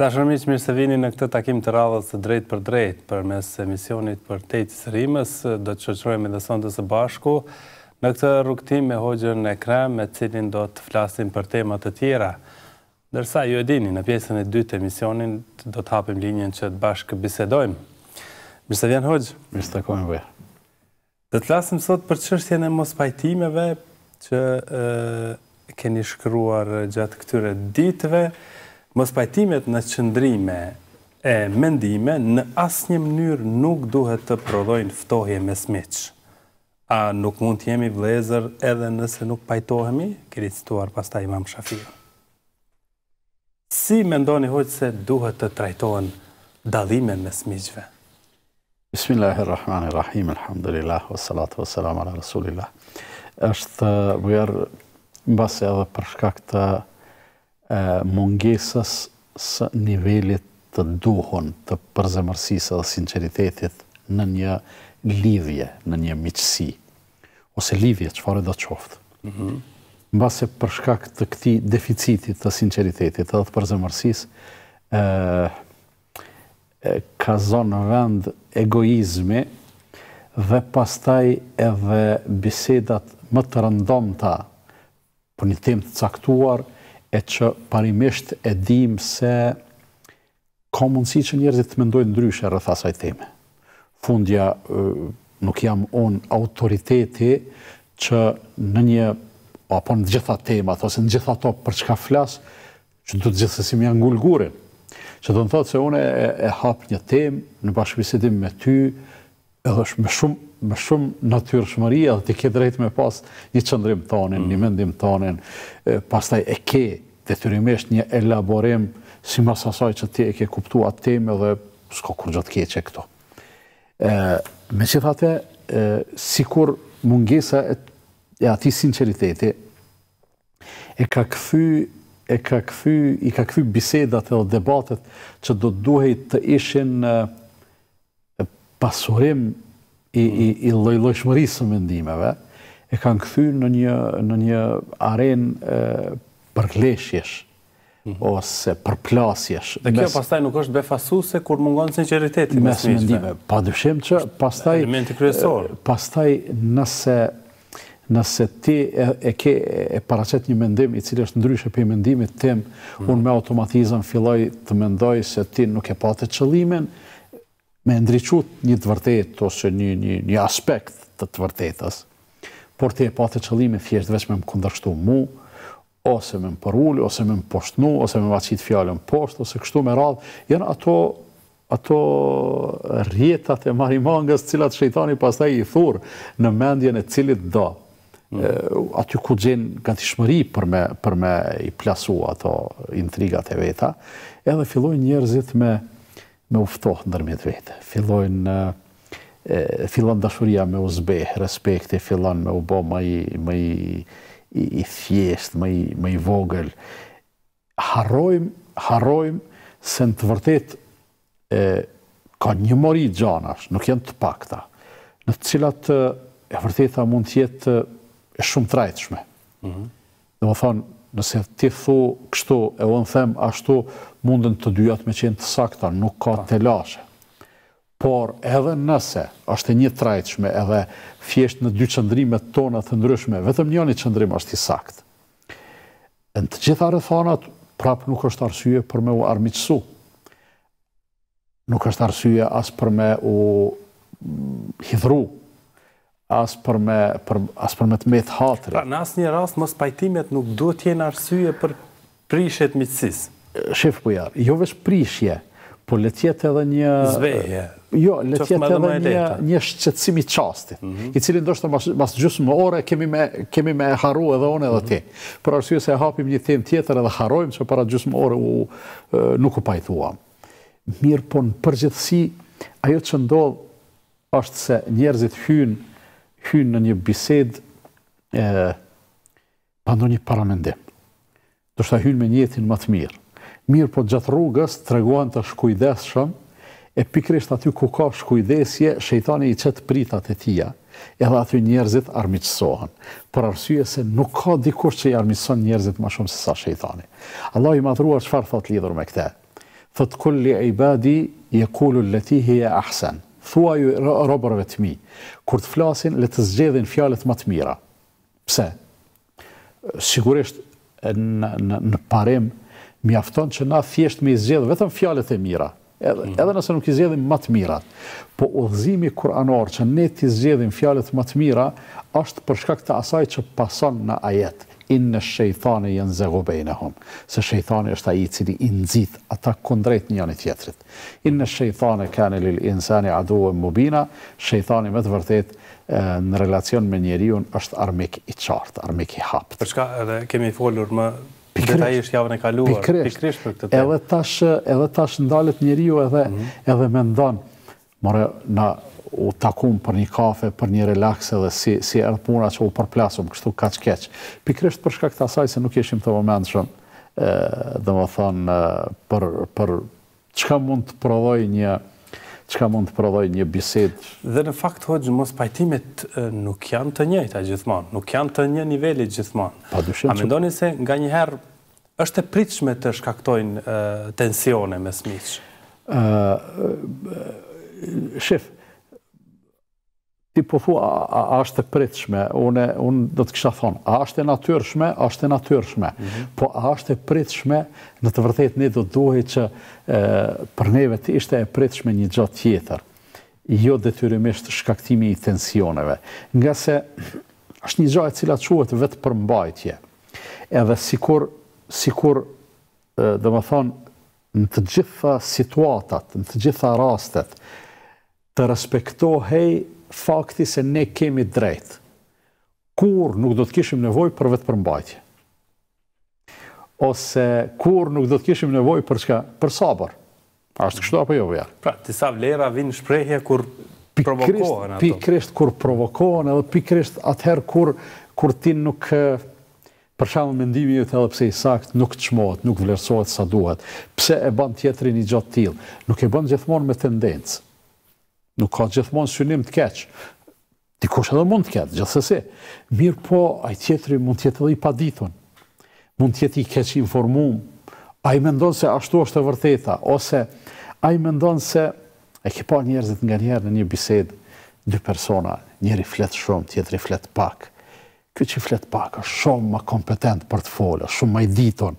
Dashërmiq, mirë se vini në këtë takim të radhës të drejtë për drejtë përmes emisionit për tetë rrimës. Do të shoqërohemi dhe sonte së bashku në këtë rrugtim me hoxhën e Krem, me cilin do të flasim për tema të tjera. Ndërsa ju e dini, në pjesën e dytë emisionin do të hapim linjën që të bashkë bisedojmë. Mirë se vjen hoxh. Mirë se takojmë vë. Do të flasim sot për çështjen e mos pajtimeve që e, keni shkruar gjatë këtyre ditëve mos pajtimet në qëndrime e mendime në asnjë mënyrë nuk duhet të prodhojnë ftohje mes miq. A nuk mund të jemi vlezër edhe nëse nuk pajtohemi? Keni cituar pastaj Imam Shafiu. Si mendoni hoqë se duhet të trajtohen dalimin mes miqve? Bismillahirrahmanirrahim, alhamdulillah, wa salatu wa salam ala rasulillah. Êshtë bujarë në edhe për shkak të mungesës së nivellit të duhon të përzemërsisë dhe sinceritetit në një lidhje, në një miqësi, ose lidhje, që farë të qoftë. Në mhm. base përshka këtë këti deficitit të sinceritetit dhe të përzemërsisë, ka zonë vend egoizmi dhe pastaj edhe bisedat më të rëndomta për po një tem të caktuar, e që parimisht e dim se ka mundësi që njerëzit të mendojnë ndryshe rrëth asaj teme. Fundja, nuk jam unë autoriteti që në një, apo në gjitha temat, ose në gjitha to për çka flas, që në të gjithësësim janë ngulgurin. Që të në thotë se une e, hapë një tem në bashkëvisitim me ty, edhe është me shumë me shumë natyrë shmëria dhe ti ke drejt me pas një qëndrim tonin, mm. një mendim tonin, pas taj e ke dhe të rrimesh një elaborim si mas asaj që ti e ke kuptu atë teme dhe s'ko kur gjatë ke që këto. Me që thate, si kur mungesa e ati sinceriteti, e ka këthy e ka këthy, i ka këthy bisedat edhe debatet që do duhej të ishin pasurim i lojlojshmërisë i mendimeve e kanë kthyr në një në një arenë përgleshjesh mhm. ose përplasjesh. Dhe kjo pastaj nuk është befasuese kur mungon sinqeriteti mes, mendimeve. Padyshim që pastaj elementi kryesor. Pastaj nëse nëse ti e, ke e paraqet një mendim i cili është ndryshe për mendimit tim, mm unë me automatizëm filloj të mendoj se ti nuk e patë qëllimin, me ndriqut një të vërtet ose një, një, aspekt të të vërtetës, por të e pa të qëllime thjeshtë veç me më kundërshtu mu, ose me më përulli, ose me më poshtnu, ose me më vacit fjallën post, ose kështu me radhë, jenë ato, ato rjetat e marimangës cilat shëjtani pas taj i thurë në mendjen e cilit do. Mm. aty ku gjenë ka të shmëri për me, për me i plasu ato intrigat e veta, edhe filloj njerëzit me, me uftohë ndërmjet vete. Filojnë, filon dashuria me uzbe, respekti, filon me ubo më i, i, i, thjesht, me i, vogël. harrojmë, harrojmë, se në të vërtet e, ka një mori gjanash, nuk jenë të pakta, në të cilat e vërteta mund tjetë e shumë trajtëshme. Mm Dhe më thonë, Nëse ti thu kështu, e unë them ashtu, mundën të dyjat me qenë të sakta, nuk ka po. të lashe. Por edhe nëse, është e një trajtëshme edhe fjesht në dy qëndrimet tonët të ndryshme, vetëm një një qëndrim është i sakt. Në të gjitha rëthanat, prapë nuk është arsye për me u armitsu. Nuk është arsye as për me u hidhru, asë për me të metë hatëri. Pra, në asë një rast, mos pajtimet nuk të jenë arsye për prishet mitësis. Shef pujarë, jo vesh prishje, po letjet edhe një... Zveje. Jo, letjet edhe një shqetsimi qastit, mhm. i cilin do shtë mas gjusë më ore, kemi me haru edhe one edhe ti. Mhm. Për arsye se hapim një tim tjetër edhe harojmë, që para gjusë më ore nuk u pajtuam. Mirë, po në përgjithësi, ajo që ndodhë është se njerëzit hynë hynë në një bised pa ndër një paramendim. Do shta hynë me njetin më të mirë. Mirë po gjatë rrugës të reguan të shkujdes shumë, e pikrisht aty ku ka shkujdesje, shejtani i qëtë pritat e tia, edhe aty njerëzit armiqësohen, për arsye se nuk ka dikur që i armiqëson njerëzit ma shumë se sa shejtani. Allah i madhruar qëfar thot lidhur me këte, thot kulli e i badi, je kullu letihi e ahsenë, thua ju robërëve të mi, kur të flasin, le të zgjedhin fjalet më të mira. Pse? Sigurisht, në parem, mi afton që na thjesht me i zgjedhin vetëm fjalet e mira, mhm. edhe nëse nuk i zgjedhin më të mirat. Po udhëzimi kur që ne të zgjedhin fjalet më të mira, është përshka këta asaj që pason në ajetë. Inë në shëjthane jenë zëgobejnë e hum, se shëjthane është aji cili i nëzith, ata kundrejt një tjetrit. tjetërit. In në shëjthane kanë lill insani aduën mubina, shëjthane me të vërtet në relacion me njeriun është armik i qartë, armik i hapt. Përshka edhe kemi folur më pikrisht, i është javën e kaluar, pikrisht për këtë të të Edhe të të të të edhe të të të u takum për një kafe, për një relax dhe si, si erdhë puna që u përplasum, kështu ka që keqë. Pikrisht përshka këta saj se nuk ishim të moment shumë, dhe më thonë, për, për qka mund të prodhoj një qka mund të prodhoj një bisit. Dhe në fakt, hoqë, mos pajtimet nuk janë të njëjtë a gjithmonë, nuk janë të një niveli gjithmonë. A mendoni se nga njëherë është e pritshme të shkaktojnë tensione me smiqë? Uh, shifë, Ti po thua, a është e pritëshme, unë do të kisha thonë, a është e natyrshme, a është e natyrshme, mhm. po a është e pritëshme, në të vërtet, ne do duhe që për neve të ishte e pritëshme një gjatë tjetër, jo detyrimisht shkaktimi i tensioneve, nga se është një gjatë cila quetë vetë për mbajtje, edhe sikur, sikur, dhe më thonë, në të gjitha situatat, në të gjitha rastet, të respektohej fakti se ne kemi drejt. Kur nuk do të kishim nevoj për vetë përmbajtje? Ose kur nuk do të kishim nevoj për, shka, për sabër? shtë kështu apo jo vjerë? Pra, tisa vlera vinë shprejhje kur provokohen ato. Pikrisht kur provokohen edhe pikrisht atëherë kur, kur ti nuk për shalën mendimi ju të edhe pse i sakt nuk të nuk vlerësohet sa duhet. Pse e ban tjetëri një gjatë tilë? Nuk e ban gjithmonë me tendencë. Nuk ka gjithmonë synim të keq. Dikush edhe mund të ketë, gjithsesi. Mirë po, ai tjetri mund të jetë i paditur. Mund të jetë i keq informuar. Ai mendon se ashtu është e vërteta ose ai mendon se e ke pa njerëzit nga njerë në një bisedë dy persona, njëri flet shumë, tjetri flet pak. Ky që flet pak është shumë më kompetent për të folur, shumë më i ditun,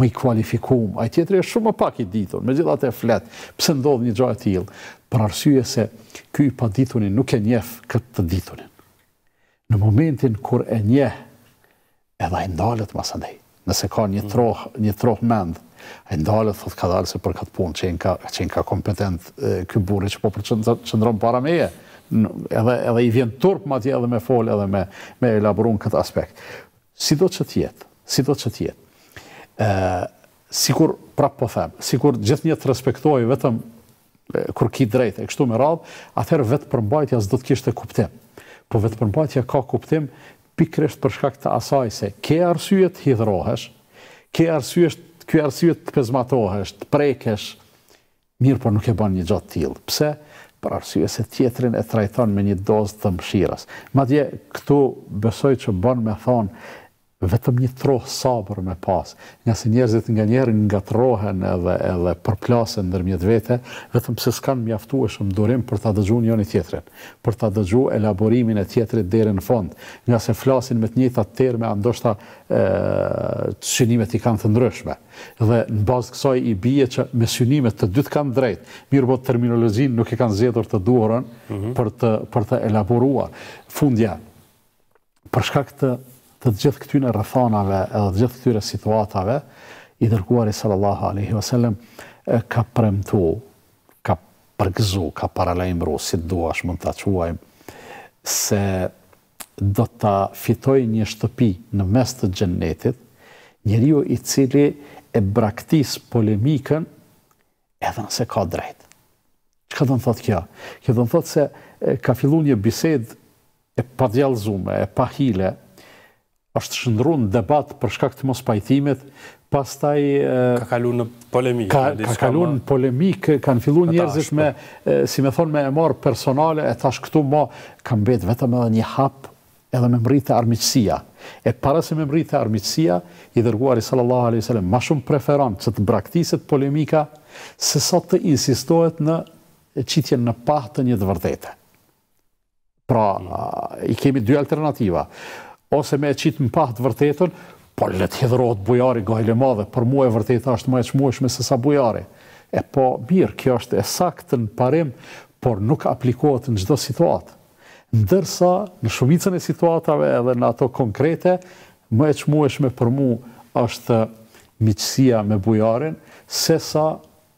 më i kualifikum, a i tjetëri e shumë më pak i ditur, me e flet, pëse ndodhë një gjojë t'ilë, për arsye se ky i padithunin nuk e njef këtë të ditunin. Në momentin kur e nje, edhe e ndalët masa Nëse ka një troh, një troh mend, e ndalët thot ka dalë se për këtë punë qenë ka, ka kompetent ky burri që po për qëndron para meje. Edhe, i vjen turp ma tje edhe me fol edhe me, elaborun këtë aspekt. Si do që tjetë, si do që tjetë, sikur prapë po themë, sikur gjithë një të respektojë vetëm kur ki drejtë e kështu me radhë, atëherë vetë përmbajtja zdo të kishtë kuptim. Po vetë përmbajtja ka kuptim pikërisht për shkak të asaj se ke arsyet hidrohesh, ke arsyet ky arsyet të pezmatohesh, të prekesh, mirë por nuk e ban një gjatë tjilë. Pse? Për arsyet se tjetrin e trajton me një dozë të mshiras. Madje, këtu besoj që ban me thonë vetëm një trohë sabër me pas, nga se njerëzit nga njerën nga trohen edhe, edhe përplasen në dërmjet vete, vetëm se s'kan mjaftu e shumë durim për ta dëgju njën i tjetërin, për ta dëgju elaborimin e tjetërit dherën në fond, nga se flasin me të njëtë atë tërme, andoshta të shynimet i kanë të ndryshme. Dhe në bazë kësaj i bije që me shynimet të dytë kanë drejt, mirë po terminologjin nuk i kanë zedur të duhurën mhm. për, të, për të elaborua. Fundja, për këtë të gjithë këtyre rrethanave edhe të gjithë këtyre situatave i dërguari sallallahu alaihi wasallam ka premtuar ka përgëzuar ka paralajmëruar si duash mund ta quajm se do ta fitoj një shtëpi në mes të xhennetit njeriu i cili e braktis polemikën edhe nëse ka drejt çka do të thotë kjo kjo do të thotë se ka filluar një bisedë e padjallëzuar e pa hile është shëndru në debat për shkak të mos pajtimet, pas taj... Ka kalu në polemikë. Ka kalu në polemikë, kanë fillu njerëzit me, si me thonë, me e personale, e tash këtu mo, kam betë vetëm edhe një hap, edhe me mritë të armitsia. E para se me mritë të armitsia, i dërguar i sallallahu alai sallam, ma shumë preferon që të braktisit polemika, se sot të insistohet në qitjen në pahtë një dëvërdete. Pra, i kemi dy alternativa. Pra, i kemi dy alternativa ose me e qitë më pahtë vërtetën, po letë të hidhërot bujari gajle madhe, për mu e vërtetë ashtë ma e që mueshme se sa bujari. E po, mirë, kjo është e në parim, por nuk aplikohet në gjdo situatë. Ndërsa, në shumicën e situatave edhe në ato konkrete, më e që për mu është miqësia me bujarin, se sa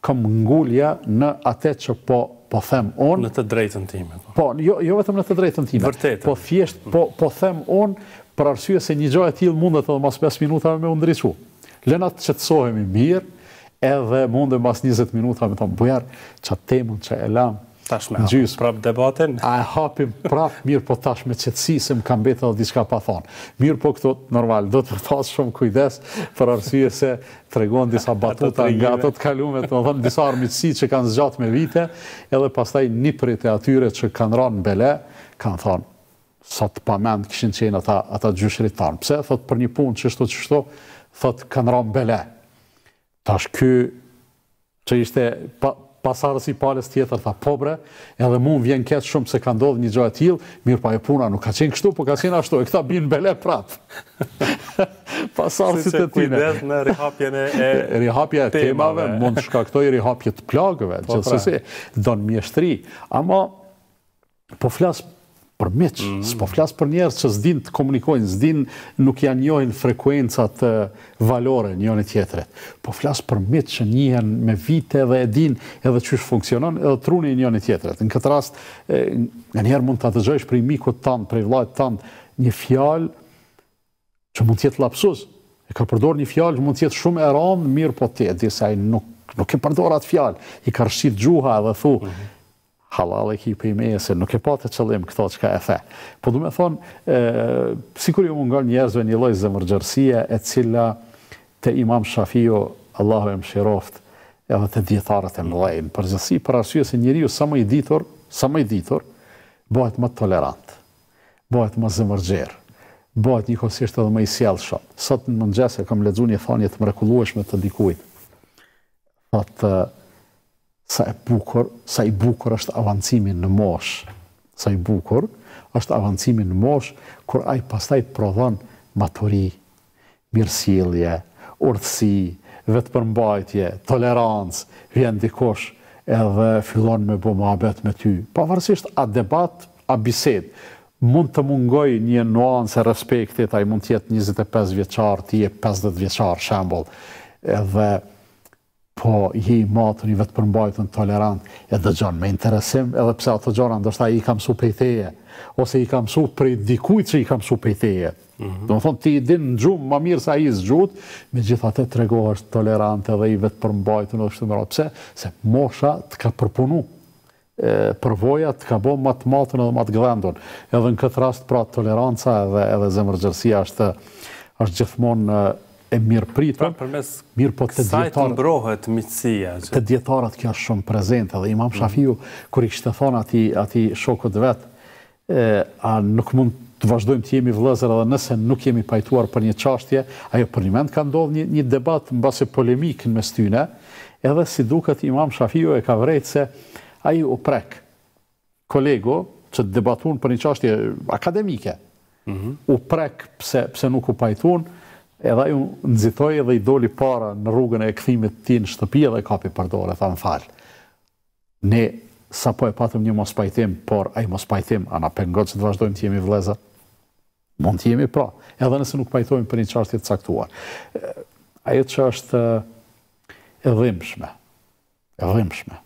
ngulja në ate që po po them unë... Në të drejtën time. Po, po jo, jo vetëm në të drejtën time. Vërtetë. Po thjesht, po, po them unë, për arsye se një gjojë e tjilë mundet edhe mas 5 minuta me më ndriqu. Lenat që të sohemi mirë, edhe mundet mas 20 minuta me të më bujarë që atë temën që e lamë. Tash me hapim prap debatin. A e hapim prap, mirë po tash me qëtësi se më kam betë edhe diska pa thonë. Mirë po këto normal, do të pas shumë kujdes për arsye se të regonë disa batuta nga ato të kalume, të më thonë disa armitsi që kanë zgjatë me vite, edhe pastaj një prit e atyre që kanë ranë në bele, kanë thonë, sa të pament këshin qenë ata, ata tanë. Pse, thot, për një punë qështu, qështu, thot, kanë ramë bele. Ta është ky, që ishte pa, pasarës i palës tjetër, tha, pobre, edhe mund vjen ketë shumë se ka ndodhë një gjojë t'il, mirë pa e puna nuk ka qenë kështu, po ka qenë ashtu, e këta binë bele prapë. pasarës i të tine. Kujdes në rihapjene e rihapje temave. Rihapje e temave, mund shkaktoj rihapje të plagëve, po, pra. gjithësësi, donë mjeshtri. Ama, po flasë për meq, mhm. s'po flasë për njerës që s'din të komunikojnë, s'din nuk janë njohin frekuencat valore njën e tjetëret, po flasë për meq që njëhen me vite e edin edhe që shë funksionon edhe truni njën e tjetëret. Në këtë rast, nganjëherë njerë mund të dëgjosh për i miku të tanë, për i vlajt të një fjalë që mund të jetë lapsus, e ka përdor një fjalë që mund jetë shumë eronë, mirë po tjetë, disaj nuk e përdor atë fjalë, i ka rshit gjuha edhe thu, mhm halal e ki për i meje, se nuk e pa të qëllim këto që ka e the. Po du me thonë, si kur ju më nga njerëzve një lojzë dhe mërgjërsia, e cila të imam Shafio, Allahu e Mshiroft, edhe të djetarët e më lejnë. Për zësi, për arsye se njëri ju sa më i ditur, sa më i ditur, bëhet më tolerant, bëhet më zëmërgjer, bëhet një kosisht edhe më i sjell shumë. Sot në mëngjes e kam ledzu një thanje të mrekulueshme të dikujt. Thotë, sa e bukur, sa i bukur është avancimi në mosh, sa i bukur është avancimi në mosh, kur aj pastaj prodhon maturi, mirësilje, urtësi, vetë përmbajtje, tolerancë, vjen dikosh edhe fillon me bo më abet me ty. Pa varësisht a debat, a bisedë, mund të mungoj një nuansë e respektit, a i mund tjetë 25 vjeqar, ti e 50 vjeqar, shembol, edhe po je i matur, i vetë përmbajtën, tolerant, e dhe gjonë me interesim, edhe pse ato gjonë, ndoshta i kam su pejtheje, ose i kam su prej dikujt që i kam su pejtheje. Mhm. Do më thonë, ti i din në gjumë, ma mirë sa i zgjut, me gjitha të është tolerant, edhe i vetë përmbajtën, edhe shtë mërë, pse, se mosha të ka përpunu, e, përvoja të ka bo më të matën edhe më të Edhe në këtë rast, pra, toleranca edhe, edhe zemërgjërsia është, është gjithmonë e mirë pritëm. Pra, përmes mirë po të djetarët... të mbrohet mitësia. Të djetarët kja shumë prezent, edhe imam Shafiu, kër i kështë të thonë ati, ati shokët vetë, a nuk mund të vazhdojmë të jemi vëllëzër edhe nëse nuk jemi pajtuar për një qashtje, ajo për një mend ka ndodhë një, një debat në base polemikën me styne, edhe si duket imam Shafiu e ka vrejtë se aji u prek kolego që debatun për një qashtje akademike, mhm. u prek pse, pse nuk u pajtuar, edhe ju nëzithoj edhe i doli para në rrugën e këthimit ti në shtëpi edhe kapi për dore, tha në falë. Ne, sa po e patëm një mos pajtim, por a i mos pajtim, a na pengot që të vazhdojmë të jemi vleza? Mund të jemi pra, edhe nëse nuk pajtojmë për një qartë të caktuar. Ajo që është edhimshme, edhimshme,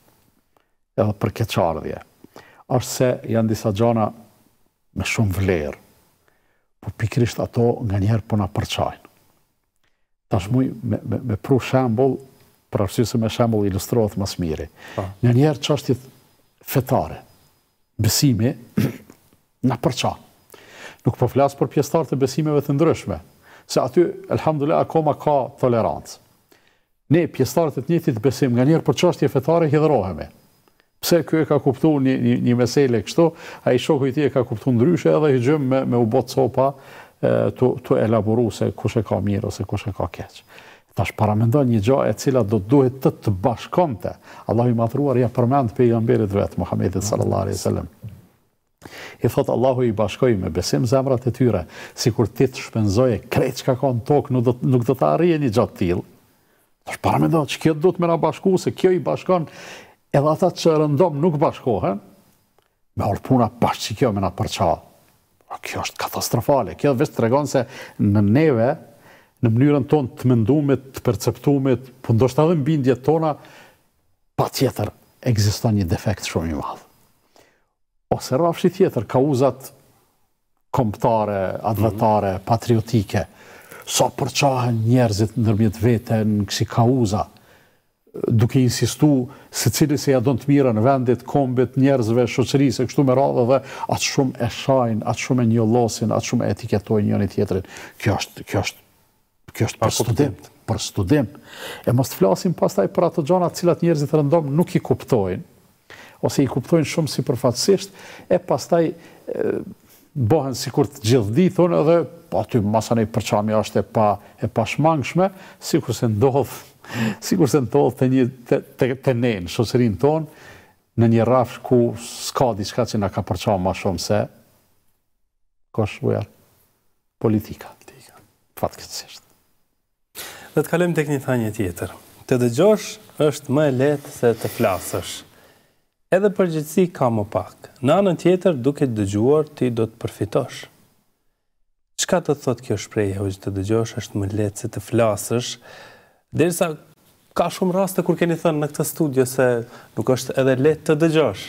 edhe për keqardhje, është se janë disa gjana me shumë vlerë, po pikrisht ato nga njerë po na përqajnë. Tash me, me, pru shembol, pra shqyse me shembol ilustrohet mas mire. Po. Në njerë që është fetare, besimi, në përqa. Nuk po flasë për pjestarë të besimeve të ndryshme, se aty, elhamdule, akoma ka tolerancë. Ne, pjestarët e të njëtit besim, nga njerë për që është fetare, hidrohemi. Pse kjo e ka kuptu një, një, meselë kështu, a i shoku i ti e ka kuptu ndryshe edhe i gjëmë me, me u botë sopa, të elaboru se kush e ka mirë ose kush e ka keqë. Ta është një gjahë e cila do të duhet të të bashkonte. Allahu i madhruar, ja përmend për i gamberit vetë, Muhammedit sallallari sallam. I thotë Allahu i bashkoj me besim zemrat e tyre, si kur ti të shpenzoje krejt që ka ka në tokë, nuk do të arrije një gjatë tilë. Ta është që kjo të duhet me na bashku, se kjo i bashkon edhe ata që rëndom nuk bashkohen, me orë puna që kjo me na A kjo është katastrofale, kjo dhe vështë të regonë se në neve, në mënyrën ton të menduimit, të perceptumit, po ndoshtë edhe mbindjet tona, pa tjetër, një defekt shumë i madhë. Ose rrafshi tjetër, kauzat komptare, advetare, mhm. patriotike, so për që njerëzit nërmjet vete në kësi kauzat duke insistu se cili se ja do të mira në vendit, kombit, njerëzve, shoqërisë, kështu me radhe dhe atë shumë e shajnë, atë shumë e një losin, atë shumë e etiketojnë një një tjetërin. Kjo është, kjo është, kjo është për studim. për studimt. E mos të flasim pas taj për atë gjonat cilat njerëzit rëndom nuk i kuptojnë, ose i kuptojnë shumë si përfatsisht, e pas taj bohen si kur të gjithë di, thonë edhe, po aty masane i përqami është e pashmangshme, si kur se ndohë si se në tolë të ne në shosërin ton, në një rafsh ku s'ka diska që nga ka përqa ma shumë se, ka shruja politika. Fatë këtë Dhe të kalem të këtë një tjetër. Të dëgjosh është më e letë se të flasësh. Edhe përgjithsi ka më pak. Në anën tjetër duke të dëgjuar ti do të përfitosh. Qka të thot kjo shpreje, hojtë të dëgjosh është më letë se të flasësh, Dersa, ka shumë raste kur keni thënë në këtë studio se nuk është edhe lehtë të dëgjosh.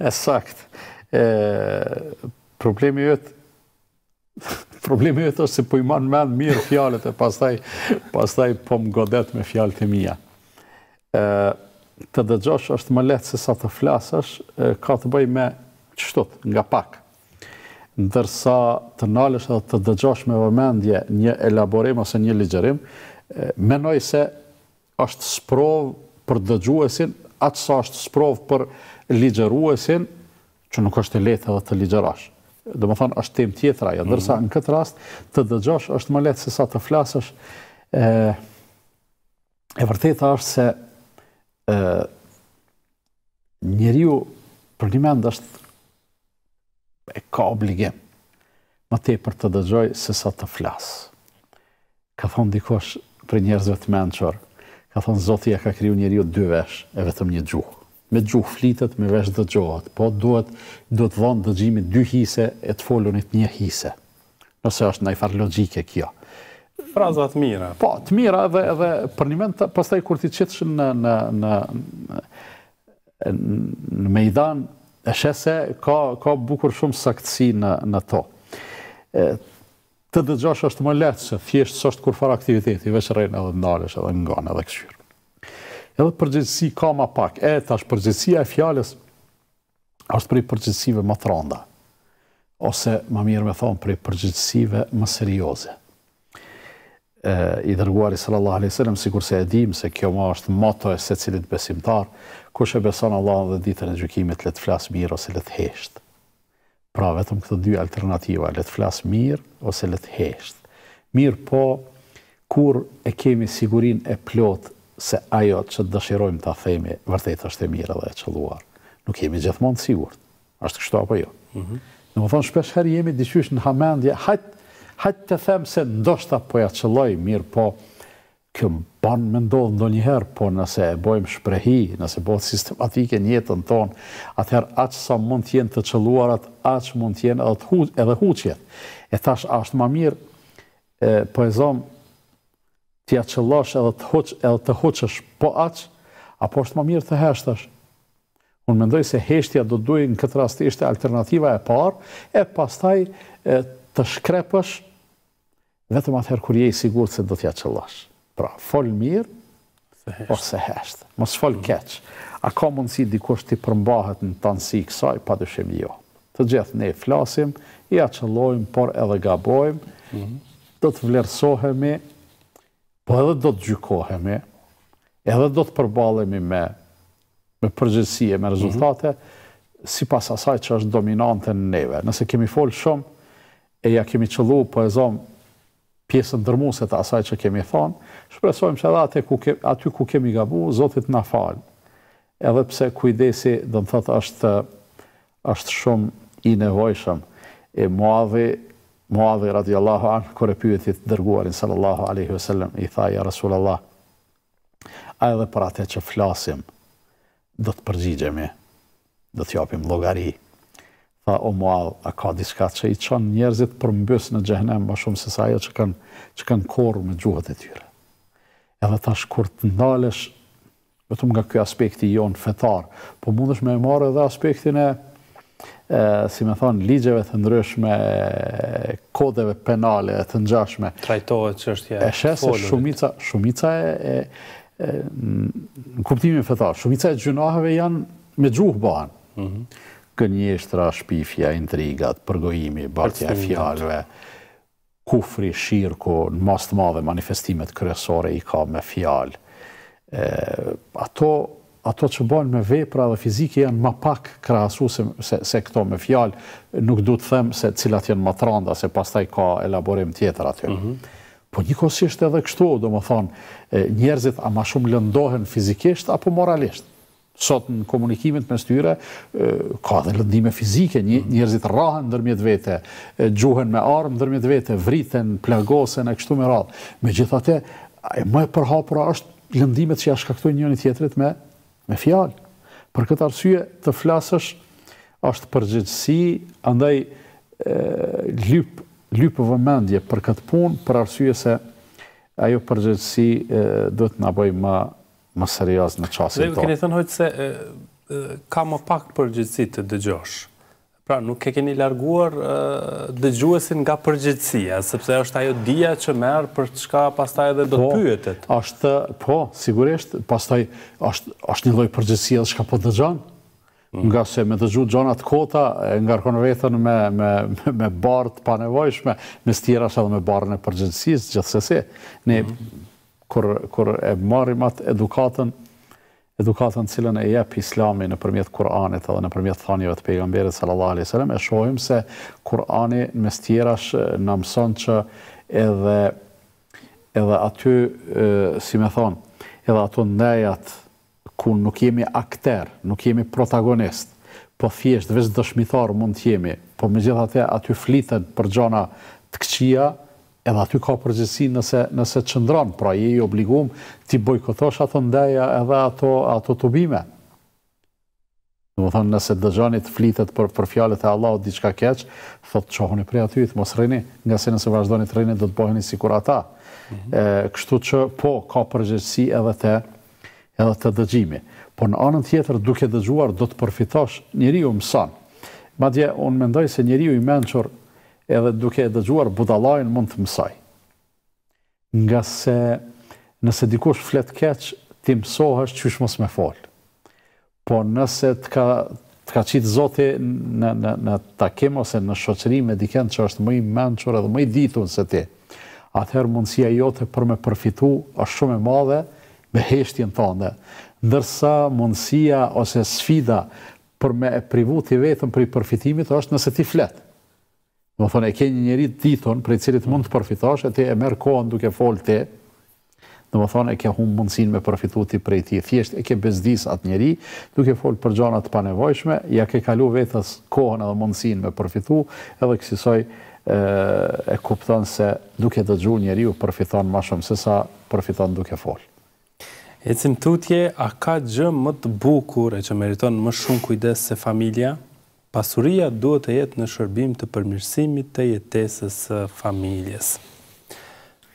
Ësakt. Ë problemi i problemi i është se po i marr mend mirë fjalët e pastaj pastaj po më godet me fjalët e mia. Ë të dëgjosh është më lehtë se sa të flasësh, ka të bëjë me çështot nga pak ndërsa të nalësh dhe të dëgjosh me vërmendje një elaborim ose një ligjerim, menoj se është sprov për dëgjuesin, atë sa është sprov për ligjeruesin, që nuk është e letë edhe të ligjerash. Dhe më thonë, është tem tjetra, ja, ndërsa mhm. në këtë rast, të dëgjosh është më letë se sa të flasësh. E, e është se e, për një mend është e ka obligim ma te për të dëgjoj se sa të flas. Ka thonë dikosh për njerëzve të menqor, ka thonë zoti ja ka kriju njeri o dy vesh e vetëm një gjuhë. Me gjuhë flitet, me vesh dëgjohet, po duhet, duhet dhonë dëgjimi dy hise e të folunit një hise. Nëse është në i farë logike kjo. Frazat mira. Po, të mira dhe, për një mend pas taj kur ti qitëshë në, në, në, në, e shese ka, ka bukur shumë saktësi në, në to. E, të dëgjash është më letë që thjeshtë së është kur farë aktiviteti, veç rejnë edhe ndalës edhe nganë, edhe këshyrë. Edhe përgjithësi ka ma pak, e tash përgjithësia e fjales është prej përgjithësive më thronda, ose ma mirë me thonë prej përgjithësive më serioze. E, i dërguar i sallallahu alaihi wasallam sikur se e dim se kjo ma është moto e secilit besimtar kush e beson Allah dhe ditën e gjykimit let flas mirë ose let hesht. Pra vetëm këto dy alternativa, let flas mirë ose let hesht. Mirë po kur e kemi sigurinë e plotë se ajo që dëshirojmë ta themi vërtet është e mirë dhe e çelluar. Nuk jemi gjithmonë të sigurt. Është kështu apo jo? Mhm. më thonë shpesh herë jemi diçysh në hamendje, hajt të them se ndoshta po ja çelloj mirë po këmbë ban me ndodhë ndo njëherë, po nëse e bojmë shprehi, nëse bojmë sistematike njëtën tonë, atëherë aqë sa mund tjenë të qëluarat, aqë mund tjenë edhe, edhe huqjet. E thash, ashtë ma mirë, po e zonë, tja qëllosh edhe të, huq, edhe të huqësh, po aqë, apo është ma mirë të heshtësh. Unë mendoj se heshtja do duj në këtë rast ishte alternativa e parë, e pastaj të shkrepësh, vetëm atëherë kur je i sigur se do tja qëllosh. Pra, fol mirë, ose heshtë. Mos fol mm. keqë. A ka mundësi dikush të përmbahet në tansi kësaj, pa dëshim jo. Të gjithë ne flasim, i aqëllojmë, por edhe gabojmë, mhm. do të vlerësohemi, po edhe do të gjykohemi, edhe do të përbalemi me me përgjësie, me mhm. rezultate, si pas asaj që është dominante në neve. Nëse kemi folë shumë, e ja kemi qëllu, po e zomë, pjesën dërmuese të asaj që kemi thonë, shpresojmë që edhe ku aty ku kemi gabu, Zoti të na falë. Edhe pse kujdesi, do të thotë është është shumë i nevojshëm e muadhi, Muadhi radiallahu anë, kore pyëti dërguarin sallallahu aleyhi ve sellem, i tha ja Rasulallah, a edhe për atë që flasim, dhe të përgjigjemi, dhe të japim logari. Tha, o muadh, a ka diska që i qënë njerëzit për në gjëhnem, ma shumë se sa ajo që kanë korë me gjuhët e tyre. Edhe thash, kur të ndalesh, vetëm nga kjo aspekti jonë fetar, po mundesh me e marë edhe aspektin e, si me thonë, ligjeve të ndryshme, kodeve penale të ndryshme. Trajtohet që është jë folurit. E shese shumica, shumica e, në kuptimin fetar, shumica e gjunaheve janë me gjuhë bëhanë. Mhm gënjeshtra, shpifja, intrigat, përgojimi, bërtja e fjallëve, kufri, shirko, në mas të madhe manifestimet kryesore i ka me fjallë. Ato, ato që bojnë me vepra dhe fizike janë ma pak krasu se, se, këto me fjallë, nuk du të them se cilat janë ma tranda, se pastaj ka elaborim tjetër aty. Mhm. Po një kosisht edhe kështu, do më thonë, njerëzit a ma shumë lëndohen fizikisht apo moralisht? sot në komunikimet me styre, ka dhe lëndime fizike, mhm. njerëzit rrahen në dërmjet vete, gjuhen me armë në dërmjet vete, vriten, plagosen, e kështu me radhë. Me gjithate, e më e përhapura është lëndimet që ja këtu njën i tjetërit me fjalë. Për këtë arsye të flasësh, është përgjithësi, andaj lypë vëmendje për këtë punë, për arsye se ajo përgjithësi dhëtë në bëjë më serios në qasin të. Dhe këni thënë hojtë se ka më pak përgjithsi të dëgjosh. Pra nuk e keni larguar dëgjuesin nga përgjithësia, sepse është ajo dhja që merë për çka pastaj edhe do të po, pyetet. Po, ashtë, po, sigurisht, pastaj është një loj përgjithsia dhe shka po të mm. Nga se me të gjonat kota, e nga rëkonë me, me barë të panevojshme, me stjera shë edhe me barën e përgjënësisë, gjithësese. Ne mm kur e marim atë edukatën, edukatën cilën e jep islami në përmjetë Kur'anit edhe në përmjetë të pejgamberit sallallahu alaihi sallam, e shohim se Kur'ani në mes shë në mëson që edhe edhe aty, si me thonë, edhe ato nejat ku nuk jemi akter, nuk jemi protagonist, po thjesht, vështë dëshmitar mund të jemi, po me gjitha të aty flitën për gjona të këqia, edhe aty ka përgjithsi nëse qëndron, pra je i obligum t'i bojkotosh ato ndeja edhe ato të bime. Në më thonë, nëse dëgjani të flitet për fjallet e Allah o diqka keq, thotë qohoni prej aty, të mos rini, nga se nëse vazhdonit të rini, do të bojni si kur ata. Mhm. Kështu që po, ka përgjithsi edhe të edhe të dëgjimi. Po në anën tjetër, duke dëgjuar, do të përfitosh njëri u mësan. Madje, unë mendoj se njëri u i menqor edhe duke e dëgjuar budalajnë mund të mësaj. Nga se nëse dikush flet keq, ti mësoh është qysh mos me fol. Po nëse të ka të ka qitë zoti në takim ose në shoqëri me diken që është mëj menqur edhe mëj ditu nëse ti, atëherë mundësia jote për me përfitu është shumë e madhe me heshti në thande. Ndërsa mundësia ose sfida për me e privu të vetëm për i përfitimit është nëse ti fletë. Në më thonë, e ke një njëri të për prej cilit mund të përfitosh, e ti e merë kohën duke folë ti, në më thonë, e ke humë mundësin me përfitu ti prej ti, thjesht e ke bezdis atë njëri, duke folë për gjanat panevojshme, ja ke kalu vetës kohën edhe mundësin me përfitu, edhe kësisoj e kupton se duke të gjurë njëri u përfitan ma shumë, se sa duke folë. E cimë tutje, a ka gjë më të bukur e që meriton më shumë kujdes se familja? pasuria duhet të jetë në shërbim të përmirësimit të jetesës së familjes.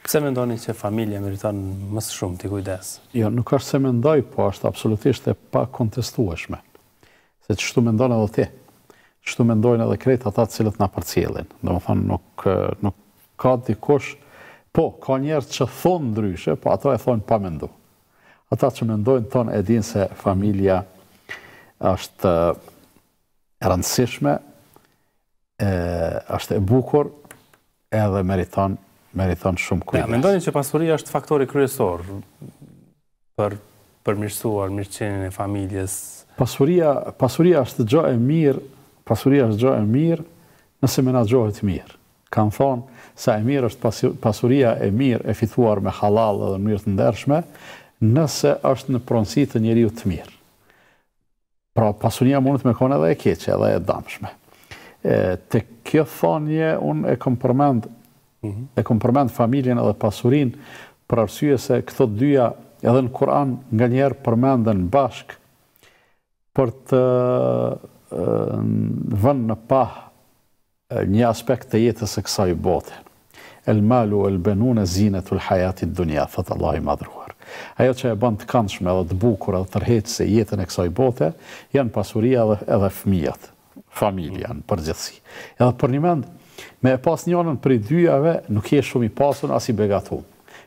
Pse mendoni që familja meriton më shumë të kujdes? Jo, nuk është se mendoj, po është absolutisht e pakontestueshme. Se çshtu mendon edhe ti? Çshtu mendojnë edhe krejtë ata të cilët na përcjellin. Domethënë nuk nuk ka dikush Po, ka njerë që thonë ndryshe, po ato e thonë pa mendu. Ata që mendojnë thonë e dinë se familja është rëndësishme, është e bukur, edhe meriton, meriton shumë kujdes. Ja, mendoni që pasuria është faktori kryesor për përmirësuar mirëqenien e familjes. Pasuria, pasuria është gjë e mirë, pasuria është gjë e mirë nëse menaxhohet mirë. Kanë thonë sa e mirë është pasuria e mirë e fituar me halal dhe mirë të ndershme, nëse është në pronësi të njeriu të mirë. Pra pasunia mundet me kone edhe e keqe edhe e damshme. Të kjo thonje, unë mhm. e kom përmend familjen edhe pasurin për arsye se këto dyja edhe në Kur'an nga njerë përmendën bashk për të vënë në pah një aspekt të jetës e kësaj bote. El malu, el benune, në zinët u lhajatit dunja, thëtë Allah i madhru. Ajo që e bënd të kanëshme edhe të bukur edhe tërhetë se jetën e kësaj bote, janë pasuria edhe fëmijat, familja në përgjithsi. Edhe për një mend, me e pas një anën për i dyjave, nuk je shumë i pasun as i begatun.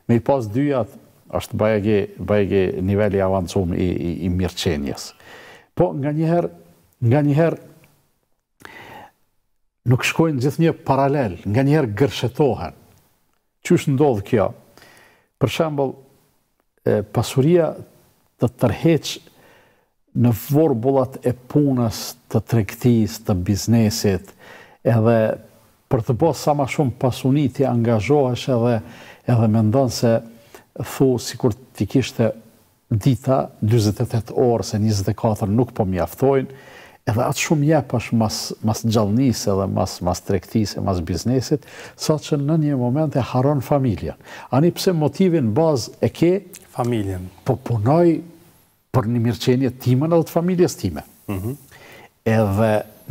Me i pas dyjat, është bajegi nivelli avancum i mirqenjes. Po, nga njëherë, nga njëherë, nuk shkojnë gjithë një paralel, nga njëherë gërshetohen. Qështë ndodhë kjo? Për shembol, pasuria të tërheq në vorbulat e punës të trektis, të biznesit, edhe për të bo sa ma shumë pasunit të angazhoesh edhe, edhe me ndonë se thu si kur t'i kishte dita 28 orë se 24 nuk po mjaftojnë, edhe atë shumë jep është mas, mas gjallnisë edhe mas, mas trektisë, mas biznesit, sa që në një moment e haron familjen. Ani pse motivin bazë e ke? Familjen. Po punoj për një mirqenje timën edhe të familjes time. Mhm. Edhe